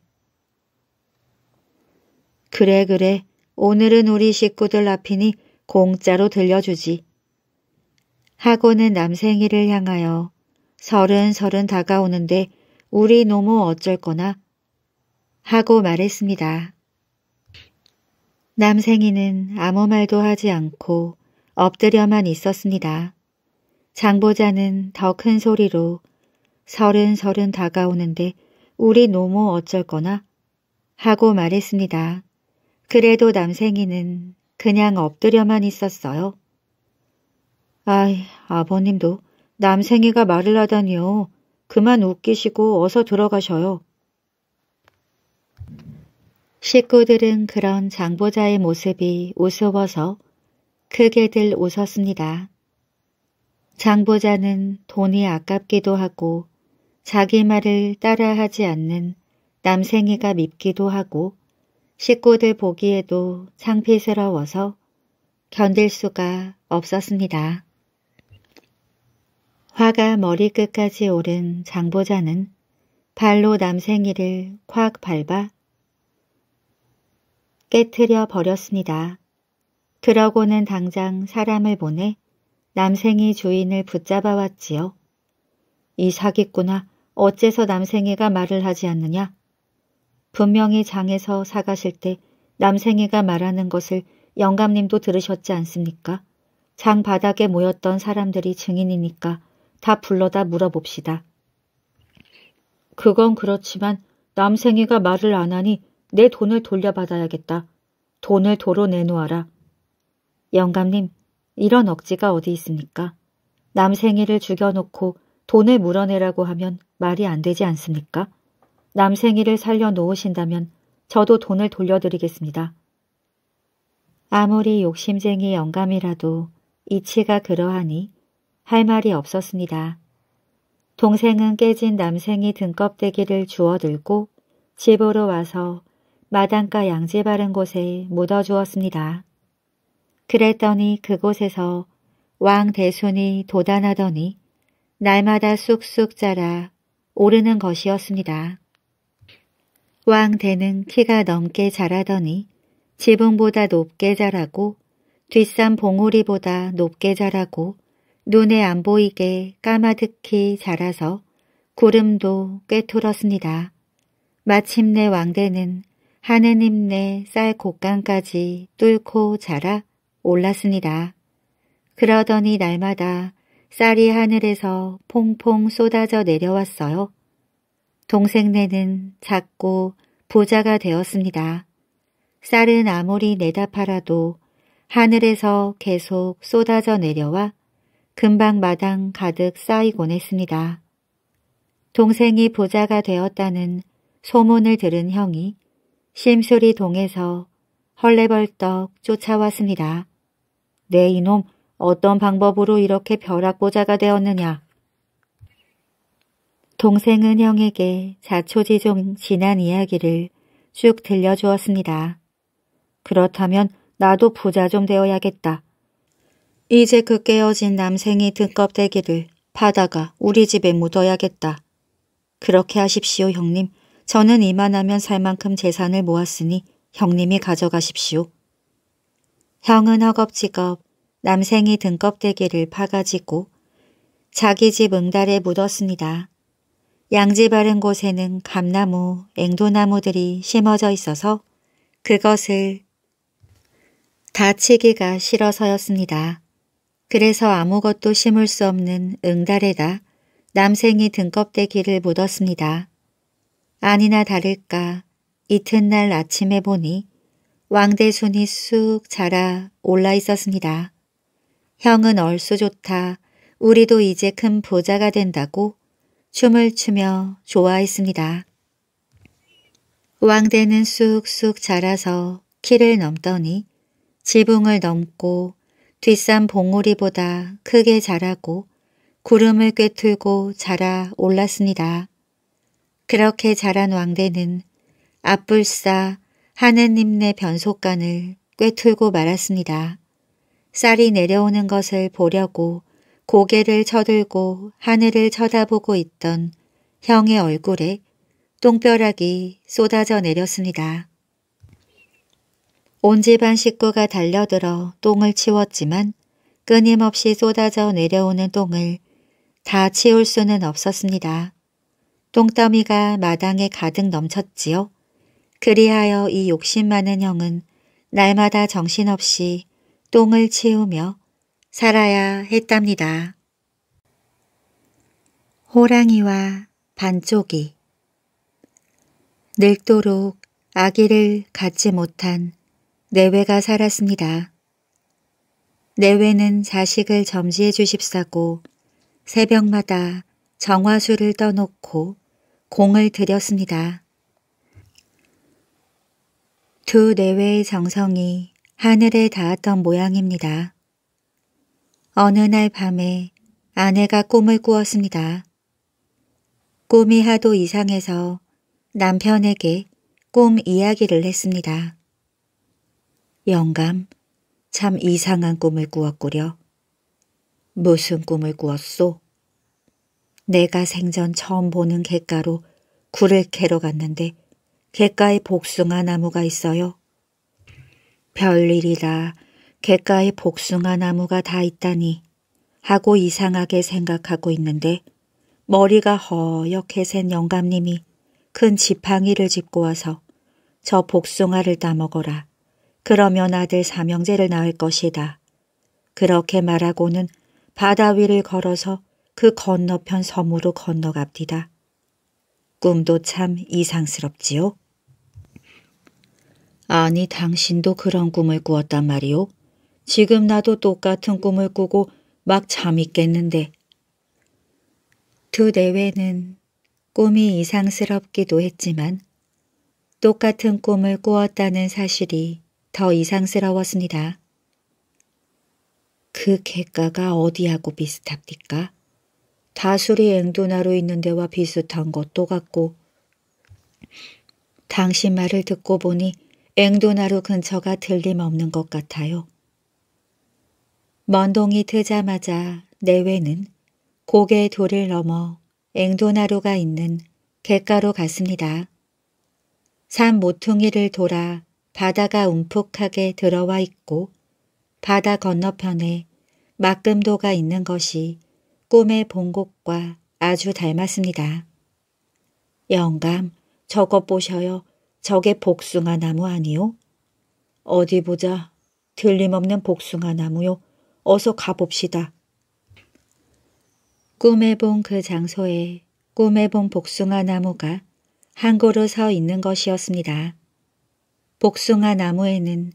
그래 그래 오늘은 우리 식구들 앞이니 공짜로 들려주지. 하고는 남생이를 향하여 서른 서른 다가오는데 우리 노모 어쩔 거나 하고 말했습니다. 남생이는 아무 말도 하지 않고 엎드려만 있었습니다. 장보자는 더 큰 소리로 서른 서른 다가오는데 우리 노모 어쩔 거나 하고 말했습니다. 그래도 남생이는 그냥 엎드려만 있었어요. 아이, 아버님도 남생이가 말을 하다니요. 그만 웃기시고 어서 들어가셔요. 식구들은 그런 장보자의 모습이 우스워서 크게들 웃었습니다. 장보자는 돈이 아깝기도 하고 자기 말을 따라하지 않는 남생이가 밉기도 하고 식구들 보기에도 창피스러워서 견딜 수가 없었습니다. 화가 머리끝까지 오른 장보자는 발로 남생이를 콱 밟아 깨트려 버렸습니다. 그러고는 당장 사람을 보내 남생이 주인을 붙잡아왔지요. 이 사기꾼아 어째서 남생애가 말을 하지 않느냐? 분명히 장에서 사가실 때 남생애가 말하는 것을 영감님도 들으셨지 않습니까? 장 바닥에 모였던 사람들이 증인이니까 다 불러다 물어봅시다. 그건 그렇지만 남생이가 말을 안 하니 내 돈을 돌려받아야겠다. 돈을 도로 내놓아라. 영감님, 이런 억지가 어디 있습니까? 남생이를 죽여놓고 돈을 물어내라고 하면 말이 안 되지 않습니까? 남생이를 살려놓으신다면 저도 돈을 돌려드리겠습니다. 아무리 욕심쟁이 영감이라도 이치가 그러하니 할 말이 없었습니다. 동생은 깨진 남생이 등껍데기를 주워들고 집으로 와서 마당가 양지 바른 곳에 묻어주었습니다. 그랬더니 그곳에서 왕 대순이 도단하더니 날마다 쑥쑥 자라 오르는 것이었습니다. 왕 대는 키가 넘게 자라더니 지붕보다 높게 자라고 뒷산 봉우리보다 높게 자라고 눈에 안 보이게 까마득히 자라서 구름도 꿰뚫었습니다. 마침내 왕대는 하느님네 쌀 곡간까지 뚫고 자라 올랐습니다. 그러더니 날마다 쌀이 하늘에서 퐁퐁 쏟아져 내려왔어요. 동생네는 작고 부자가 되었습니다. 쌀은 아무리 내다 팔아도 하늘에서 계속 쏟아져 내려와 금방 마당 가득 쌓이곤 했습니다. 동생이 부자가 되었다는 소문을 들은 형이 심술이 동에서 헐레벌떡 쫓아왔습니다. 네, 이놈 어떤 방법으로 이렇게 벼락보자가 되었느냐. 동생은 형에게 자초지종 지난 이야기를 쭉 들려주었습니다. 그렇다면 나도 부자 좀 되어야겠다. 이제 그 깨어진 남생이 등껍데기를 파다가 우리 집에 묻어야겠다. 그렇게 하십시오 형님. 저는 이만하면 살 만큼 재산을 모았으니 형님이 가져가십시오. 형은 허겁지겁 남생이 등껍데기를 파가지고 자기 집 응달에 묻었습니다. 양지 바른 곳에는 감나무, 앵도나무들이 심어져 있어서 그것을 다치기가 싫어서였습니다. 그래서 아무것도 심을 수 없는 응달에다 남생이 등껍데기를 묻었습니다. 아니나 다를까 이튿날 아침에 보니 왕대순이 쑥 자라 올라 있었습니다. 형은 얼쑤 좋다. 우리도 이제 큰 부자가 된다고 춤을 추며 좋아했습니다. 왕대는 쑥쑥 자라서 키를 넘더니 지붕을 넘고 뒷산 봉우리보다 크게 자라고 구름을 꿰뚫고 자라 올랐습니다. 그렇게 자란 왕대는 앞불싸 하느님네 변속간을 꿰뚫고 말았습니다. 쌀이 내려오는 것을 보려고 고개를 쳐들고 하늘을 쳐다보고 있던 형의 얼굴에 똥벼락이 쏟아져 내렸습니다. 온 집안 식구가 달려들어 똥을 치웠지만 끊임없이 쏟아져 내려오는 똥을 다 치울 수는 없었습니다. 똥더미가 마당에 가득 넘쳤지요. 그리하여 이 욕심 많은 형은 날마다 정신없이 똥을 치우며 살아야 했답니다. 호랑이와 반쪽이 늙도록 아기를 갖지 못한 내외가 살았습니다. 내외는 자식을 점지해 주십사고 새벽마다 정화수를 떠놓고 공을 들였습니다. 두 내외의 정성이 하늘에 닿았던 모양입니다. 어느 날 밤에 아내가 꿈을 꾸었습니다. 꿈이 하도 이상해서 남편에게 꿈 이야기를 했습니다. 영감, 참 이상한 꿈을 꾸었구려. 무슨 꿈을 꾸었소? 내가 생전 처음 보는 객가로 굴을 캐러 갔는데 객가에 복숭아 나무가 있어요. 별일이라 귓가에 복숭아 나무가 다 있다니 하고 이상하게 생각하고 있는데 머리가 허옇게 센 영감님이 큰 지팡이를 짚고 와서 저 복숭아를 따먹어라. 그러면 아들 삼형제를 낳을 것이다. 그렇게 말하고는 바다 위를 걸어서 그 건너편 섬으로 건너갑디다. 꿈도 참 이상스럽지요. 아니 당신도 그런 꿈을 꾸었단 말이오. 지금 나도 똑같은 꿈을 꾸고 막 잠이 깼는데. 두 대회는 꿈이 이상스럽기도 했지만 똑같은 꿈을 꾸었다는 사실이 더 이상스러웠습니다. 그 객가가 어디하고 비슷합니까? 다수리 앵도나로 있는 데와 비슷한 것도 같고 당신 말을 듣고 보니 앵도나루 근처가 들림없는 것 같아요. 먼동이 트자마자 내외는 고개 돌을 넘어 앵도나루가 있는 갯가로 갔습니다. 산 모퉁이를 돌아 바다가 움푹하게 들어와 있고 바다 건너편에 막금도가 있는 것이 꿈의 본 곳과 아주 닮았습니다. 영감, 저것 보셔요. 저게 복숭아 나무 아니요? 어디 보자. 들림없는 복숭아 나무요. 어서 가봅시다. 꿈에 본 그 장소에 꿈에 본 복숭아 나무가 한 고로 서 있는 것이었습니다. 복숭아 나무에는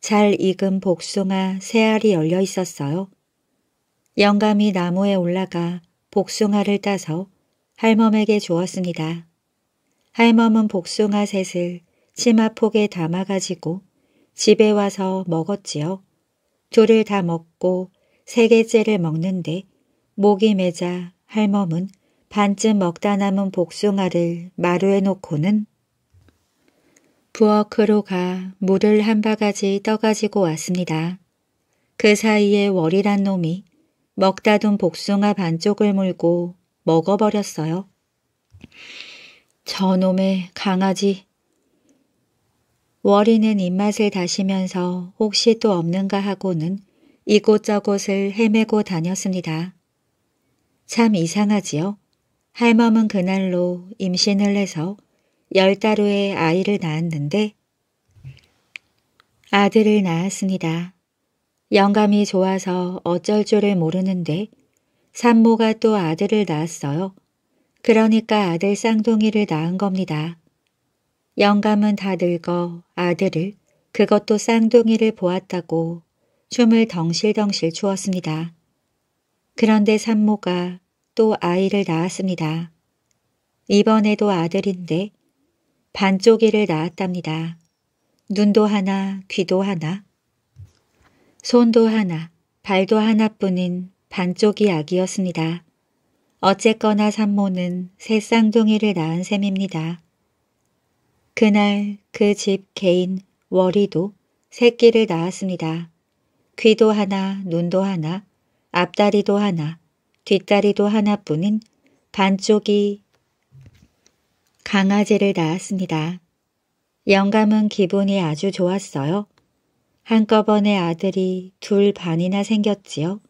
잘 익은 복숭아 세 알이 열려 있었어요. 영감이 나무에 올라가 복숭아를 따서 할멈에게 주었습니다. 할멈은 복숭아셋을 치마폭에 담아가지고 집에 와서 먹었지요. 둘을 다 먹고 세 개째를 먹는데 목이 메자 할멈은 반쯤 먹다 남은 복숭아를 마루에 놓고는 부엌으로 가 물을 한 바가지 떠가지고 왔습니다. 그 사이에 월이란 놈이 먹다 둔 복숭아 반쪽을 물고 먹어버렸어요. 저놈의 강아지. 월이는 입맛을 다시면서 혹시 또 없는가 하고는 이곳저곳을 헤매고 다녔습니다. 참 이상하지요. 할멈은 그날로 임신을 해서 열 달 후에 아이를 낳았는데 아들을 낳았습니다. 영감이 좋아서 어쩔 줄을 모르는데 산모가 또 아들을 낳았어요. 그러니까 아들 쌍둥이를 낳은 겁니다. 영감은 다 늙어 아들을 그것도 쌍둥이를 보았다고 춤을 덩실덩실 추었습니다. 그런데 산모가 또 아이를 낳았습니다. 이번에도 아들인데 반쪽이를 낳았답니다. 눈도 하나, 귀도 하나, 손도 하나, 발도 하나뿐인 반쪽이 아기였습니다. 어쨌거나 산모는 새 쌍둥이를 낳은 셈입니다. 그날 그 집 개인 월이도 새끼를 낳았습니다. 귀도 하나, 눈도 하나, 앞다리도 하나, 뒷다리도 하나뿐인 반쪽이 강아지를 낳았습니다. 영감은 기분이 아주 좋았어요. 한꺼번에 아들이 둘 반이나 생겼지요.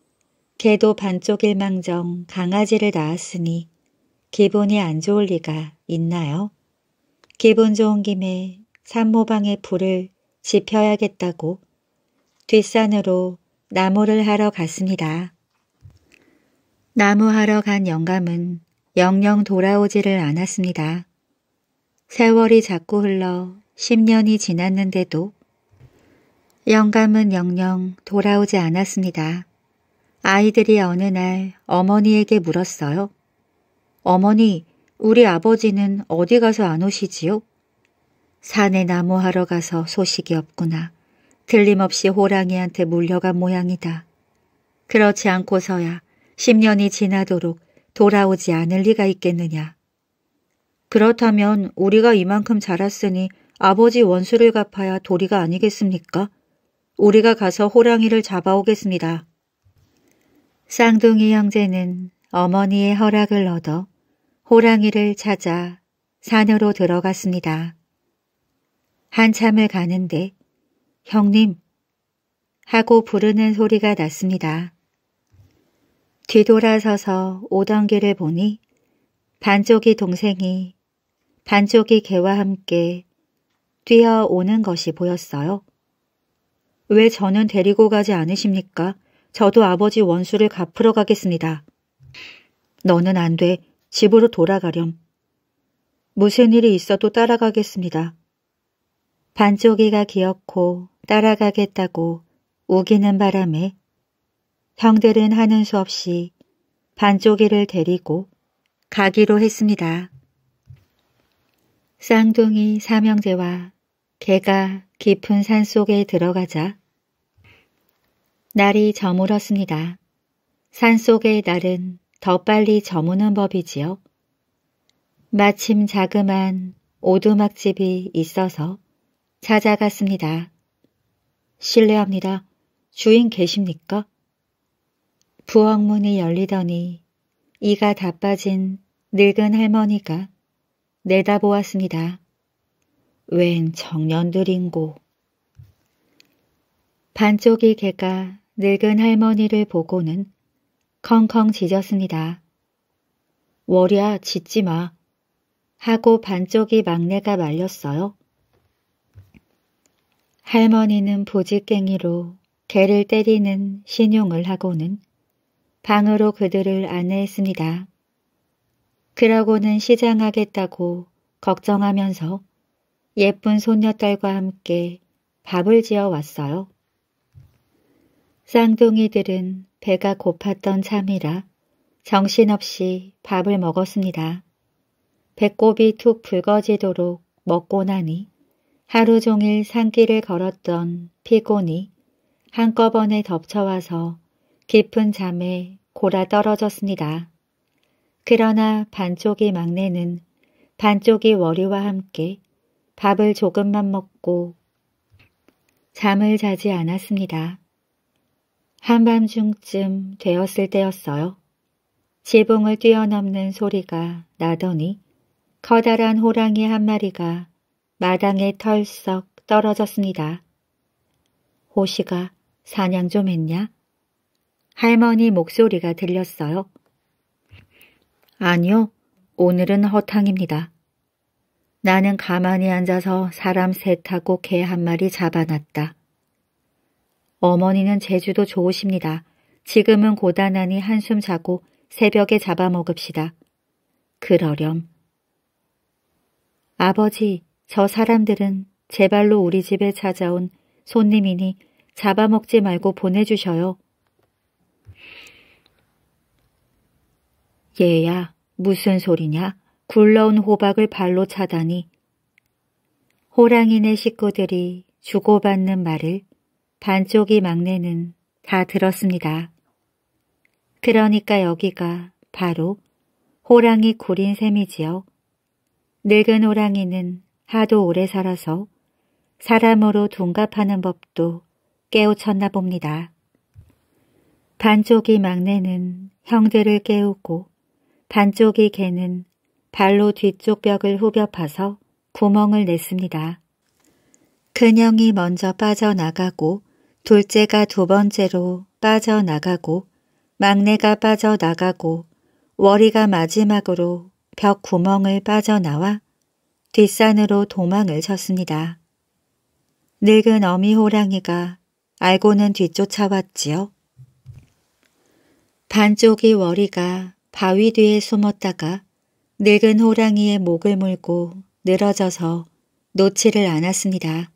개도 반쪽일망정 강아지를 낳았으니 기분이 안 좋을 리가 있나요? 기분 좋은 김에 산모방의 불을 지펴야겠다고 뒷산으로 나무를 하러 갔습니다. 나무하러 간 영감은 영영 돌아오지를 않았습니다. 세월이 자꾸 흘러 10년이 지났는데도 영감은 영영 돌아오지 않았습니다. 아이들이 어느 날 어머니에게 물었어요. 어머니, 우리 아버지는 어디 가서 안 오시지요? 산에 나무하러 가서 소식이 없구나. 틀림없이 호랑이한테 물려간 모양이다. 그렇지 않고서야 10년이 지나도록 돌아오지 않을 리가 있겠느냐. 그렇다면 우리가 이만큼 자랐으니 아버지 원수를 갚아야 도리가 아니겠습니까? 우리가 가서 호랑이를 잡아오겠습니다. 쌍둥이 형제는 어머니의 허락을 얻어 호랑이를 찾아 산으로 들어갔습니다. 한참을 가는데 형님 하고 부르는 소리가 났습니다. 뒤돌아서서 오던 길을 보니 반쪽이 동생이 반쪽이 개와 함께 뛰어오는 것이 보였어요. 왜 저는 데리고 가지 않으십니까? 저도 아버지 원수를 갚으러 가겠습니다. 너는 안 돼. 집으로 돌아가렴. 무슨 일이 있어도 따라가겠습니다. 반쪽이가 기어코 따라가겠다고 우기는 바람에 형들은 하는 수 없이 반쪽이를 데리고 가기로 했습니다. 쌍둥이 삼형제와 개가 깊은 산속에 들어가자 날이 저물었습니다. 산속의 날은 더 빨리 저무는 법이지요. 마침 자그만 오두막집이 있어서 찾아갔습니다. 실례합니다. 주인 계십니까? 부엌문이 열리더니 이가 다 빠진 늙은 할머니가 내다보았습니다. 웬 청년들인고. 반쪽이 개가 늙은 할머니를 보고는 컹컹 짖었습니다. 월이야 짖지 마. 하고 반쪽이 막내가 말렸어요. 할머니는 보직갱이로 개를 때리는 신용을 하고는 방으로 그들을 안내했습니다. 그러고는 시장하겠다고 걱정하면서 예쁜 손녀딸과 함께 밥을 지어 왔어요. 쌍둥이들은 배가 고팠던 참이라 정신없이 밥을 먹었습니다. 배꼽이 툭 붉어지도록 먹고 나니 하루 종일 산길을 걸었던 피곤이 한꺼번에 덮쳐와서 깊은 잠에 골아 떨어졌습니다. 그러나 반쪽이 막내는 반쪽이 월이와 함께 밥을 조금만 먹고 잠을 자지 않았습니다. 한밤중쯤 되었을 때였어요. 지붕을 뛰어넘는 소리가 나더니 커다란 호랑이 한 마리가 마당에 털썩 떨어졌습니다. 호시가 사냥 좀 했냐? 할머니 목소리가 들렸어요. 아니요, 오늘은 허탕입니다. 나는 가만히 앉아서 사람 셋하고 개 한 마리 잡아놨다. 어머니는 제주도 좋으십니다. 지금은 고단하니 한숨 자고 새벽에 잡아먹읍시다. 그러렴. 아버지, 저 사람들은 제 발로 우리 집에 찾아온 손님이니 잡아먹지 말고 보내주셔요. 얘야, 무슨 소리냐? 굴러온 호박을 발로 차다니. 호랑이네 식구들이 주고받는 말을 반쪽이 막내는 다 들었습니다. 그러니까 여기가 바로 호랑이 굴인 셈이지요. 늙은 호랑이는 하도 오래 살아서 사람으로 둔갑하는 법도 깨우쳤나 봅니다. 반쪽이 막내는 형들을 깨우고 반쪽이 개는 발로 뒤쪽 벽을 후벼 파서 구멍을 냈습니다. 근형이 먼저 빠져나가고 둘째가 두 번째로 빠져나가고 막내가 빠져나가고 월이가 마지막으로 벽 구멍을 빠져나와 뒷산으로 도망을 쳤습니다. 늙은 어미 호랑이가 알고는 뒤쫓아왔지요. 반쪽이 월이가 바위 뒤에 숨었다가 늙은 호랑이의 목을 물고 늘어져서 놓지를 않았습니다.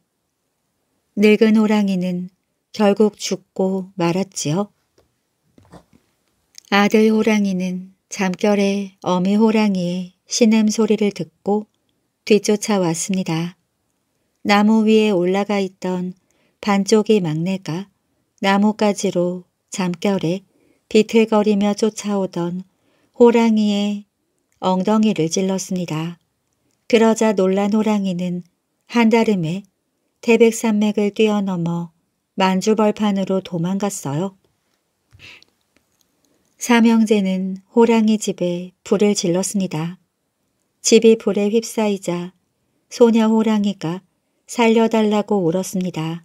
늙은 호랑이는 결국 죽고 말았지요. 아들 호랑이는 잠결에 어미 호랑이의 신음 소리를 듣고 뒤쫓아왔습니다. 나무 위에 올라가 있던 반쪽이 막내가 나뭇가지로 잠결에 비틀거리며 쫓아오던 호랑이의 엉덩이를 찔렀습니다. 그러자 놀란 호랑이는 한달음에 태백산맥을 뛰어넘어 만주벌판으로 도망갔어요. 삼형제는 호랑이 집에 불을 질렀습니다. 집이 불에 휩싸이자 소녀 호랑이가 살려달라고 울었습니다.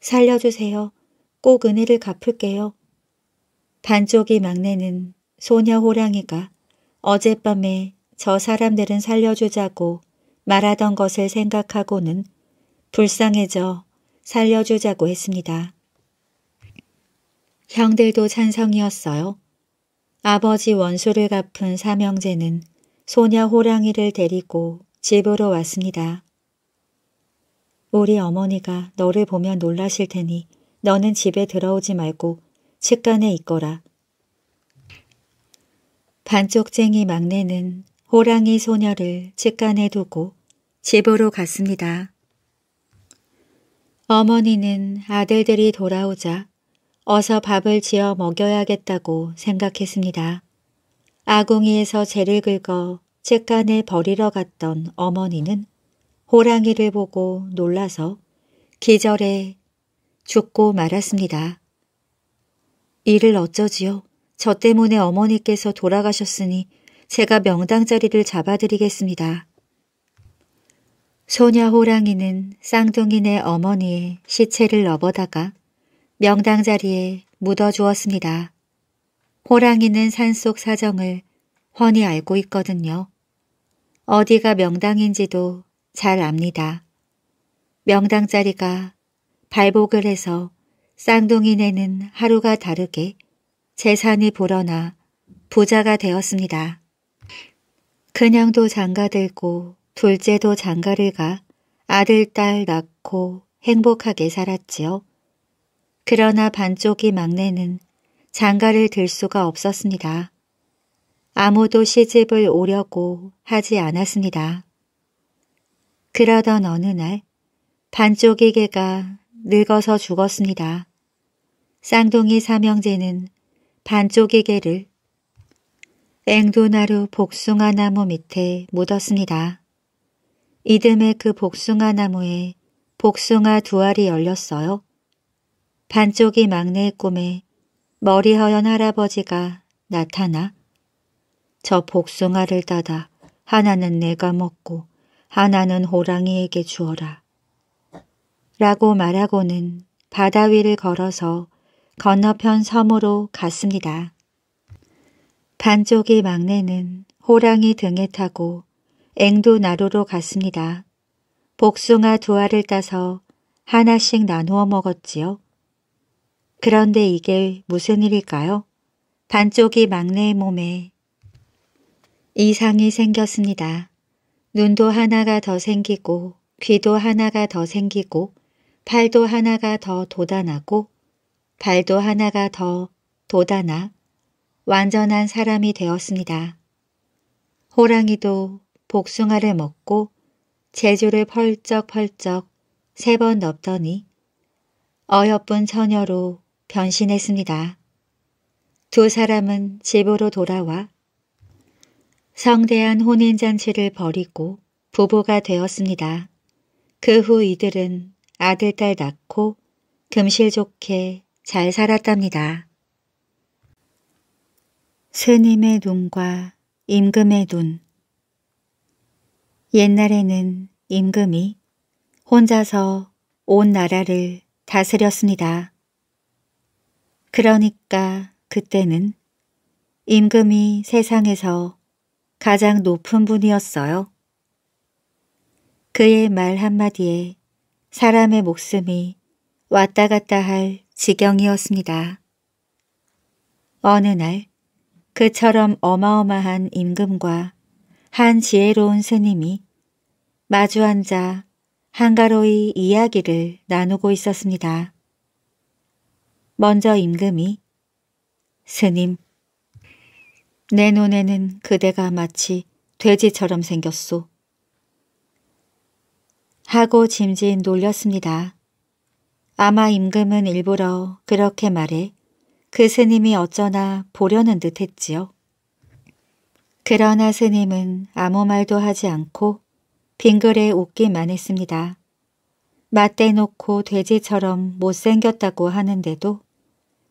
살려주세요. 꼭 은혜를 갚을게요. 반쪽이 막내는 소녀 호랑이가 어젯밤에 저 사람들은 살려주자고 말하던 것을 생각하고는 불쌍해져 살려주자고 했습니다. 형들도 찬성이었어요. 아버지 원수를 갚은 삼형제는 소녀 호랑이를 데리고 집으로 왔습니다. 우리 어머니가 너를 보면 놀라실 테니 너는 집에 들어오지 말고 측간에 있거라. 반쪽쟁이 막내는 호랑이 소녀를 측간에 두고 집으로 갔습니다. 어머니는 아들들이 돌아오자 어서 밥을 지어 먹여야겠다고 생각했습니다. 아궁이에서 재를 긁어 책간에 버리러 갔던 어머니는 호랑이를 보고 놀라서 기절해 죽고 말았습니다. 이를 어쩌지요? 저 때문에 어머니께서 돌아가셨으니 제가 명당 자리를 잡아드리겠습니다. 소녀 호랑이는 쌍둥이네 어머니의 시체를 업어다가 명당 자리에 묻어주었습니다. 호랑이는 산속 사정을 훤히 알고 있거든요. 어디가 명당인지도 잘 압니다. 명당 자리가 발복을 해서 쌍둥이네는 하루가 다르게 재산이 불어나 부자가 되었습니다. 그냥도 장가들고 둘째도 장가를 가 아들, 딸 낳고 행복하게 살았지요. 그러나 반쪽이 막내는 장가를 들 수가 없었습니다. 아무도 시집을 오려고 하지 않았습니다. 그러던 어느 날 반쪽이 개가 늙어서 죽었습니다. 쌍둥이 삼형제는 반쪽이 개를 앵도나루 복숭아 나무 밑에 묻었습니다. 이듬해 그 복숭아 나무에 복숭아 두 알이 열렸어요. 반쪽이 막내의 꿈에 머리 허연 할아버지가 나타나 저 복숭아를 따다 하나는 내가 먹고 하나는 호랑이에게 주어라. 라고 말하고는 바다 위를 걸어서 건너편 섬으로 갔습니다. 반쪽이 막내는 호랑이 등에 타고 앵도 나루로 갔습니다. 복숭아 두 알을 따서 하나씩 나누어 먹었지요. 그런데 이게 무슨 일일까요? 반쪽이 막내의 몸에 이상이 생겼습니다. 눈도 하나가 더 생기고 귀도 하나가 더 생기고 팔도 하나가 더 돋아나고 발도 하나가 더 돋아나 완전한 사람이 되었습니다. 호랑이도 복숭아를 먹고 제주를 펄쩍펄쩍 세 번넣더니 어여쁜 처녀로 변신했습니다. 두 사람은 집으로 돌아와 성대한 혼인잔치를 벌이고 부부가 되었습니다. 그 후 이들은 아들, 딸 낳고 금실 좋게 잘 살았답니다. 스님의 눈과 임금의 눈 옛날에는 임금이 혼자서 온 나라를 다스렸습니다. 그러니까 그때는 임금이 세상에서 가장 높은 분이었어요. 그의 말 한마디에 사람의 목숨이 왔다 갔다 할 지경이었습니다. 어느 날 그처럼 어마어마한 임금과 한 지혜로운 스님이 마주 앉아 한가로이 이야기를 나누고 있었습니다. 먼저 임금이 스님, 내 눈에는 그대가 마치 돼지처럼 생겼소. 하고 짐진 놀렸습니다. 아마 임금은 일부러 그렇게 말해 그 스님이 어쩌나 보려는 듯 했지요. 그러나 스님은 아무 말도 하지 않고 빙글에 웃기만 했습니다. 맞대놓고 돼지처럼 못생겼다고 하는데도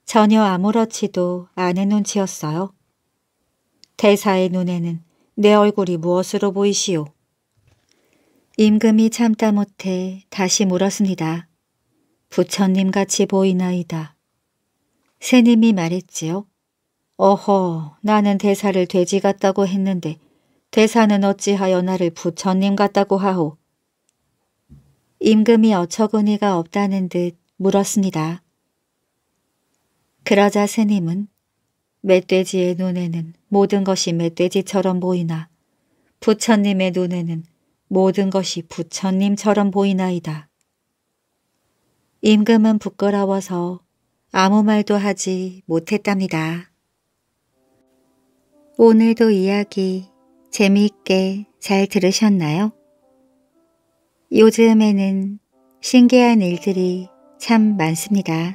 전혀 아무렇지도 않은 눈치였어요. 대사의 눈에는 내 얼굴이 무엇으로 보이시오? 임금이 참다 못해 다시 물었습니다. 부처님 같이 보이나이다. 스님이 말했지요. 어허 나는 대사를 돼지 같다고 했는데 대사는 어찌하여 나를 부처님 같다고 하오. 임금이 어처구니가 없다는 듯 물었습니다. 그러자 스님은 멧돼지의 눈에는 모든 것이 멧돼지처럼 보이나 부처님의 눈에는 모든 것이 부처님처럼 보이나이다. 임금은 부끄러워서 아무 말도 하지 못했답니다. 오늘도 이야기 재미있게 잘 들으셨나요? 요즘에는 신기한 일들이 참 많습니다.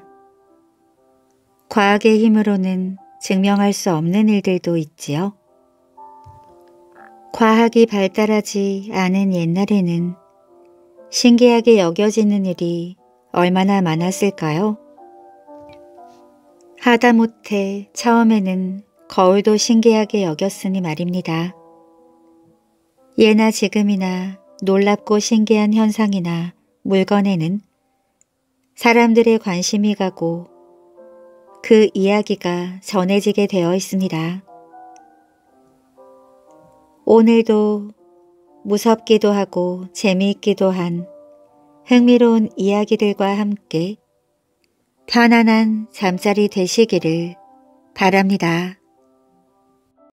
과학의 힘으로는 증명할 수 없는 일들도 있지요. 과학이 발달하지 않은 옛날에는 신기하게 여겨지는 일이 얼마나 많았을까요? 하다못해 처음에는 거울도 신기하게 여겼으니 말입니다. 예나 지금이나 놀랍고 신기한 현상이나 물건에는 사람들의 관심이 가고 그 이야기가 전해지게 되어 있습니다. 오늘도 무섭기도 하고 재미있기도 한 흥미로운 이야기들과 함께 편안한 잠자리 되시기를 바랍니다.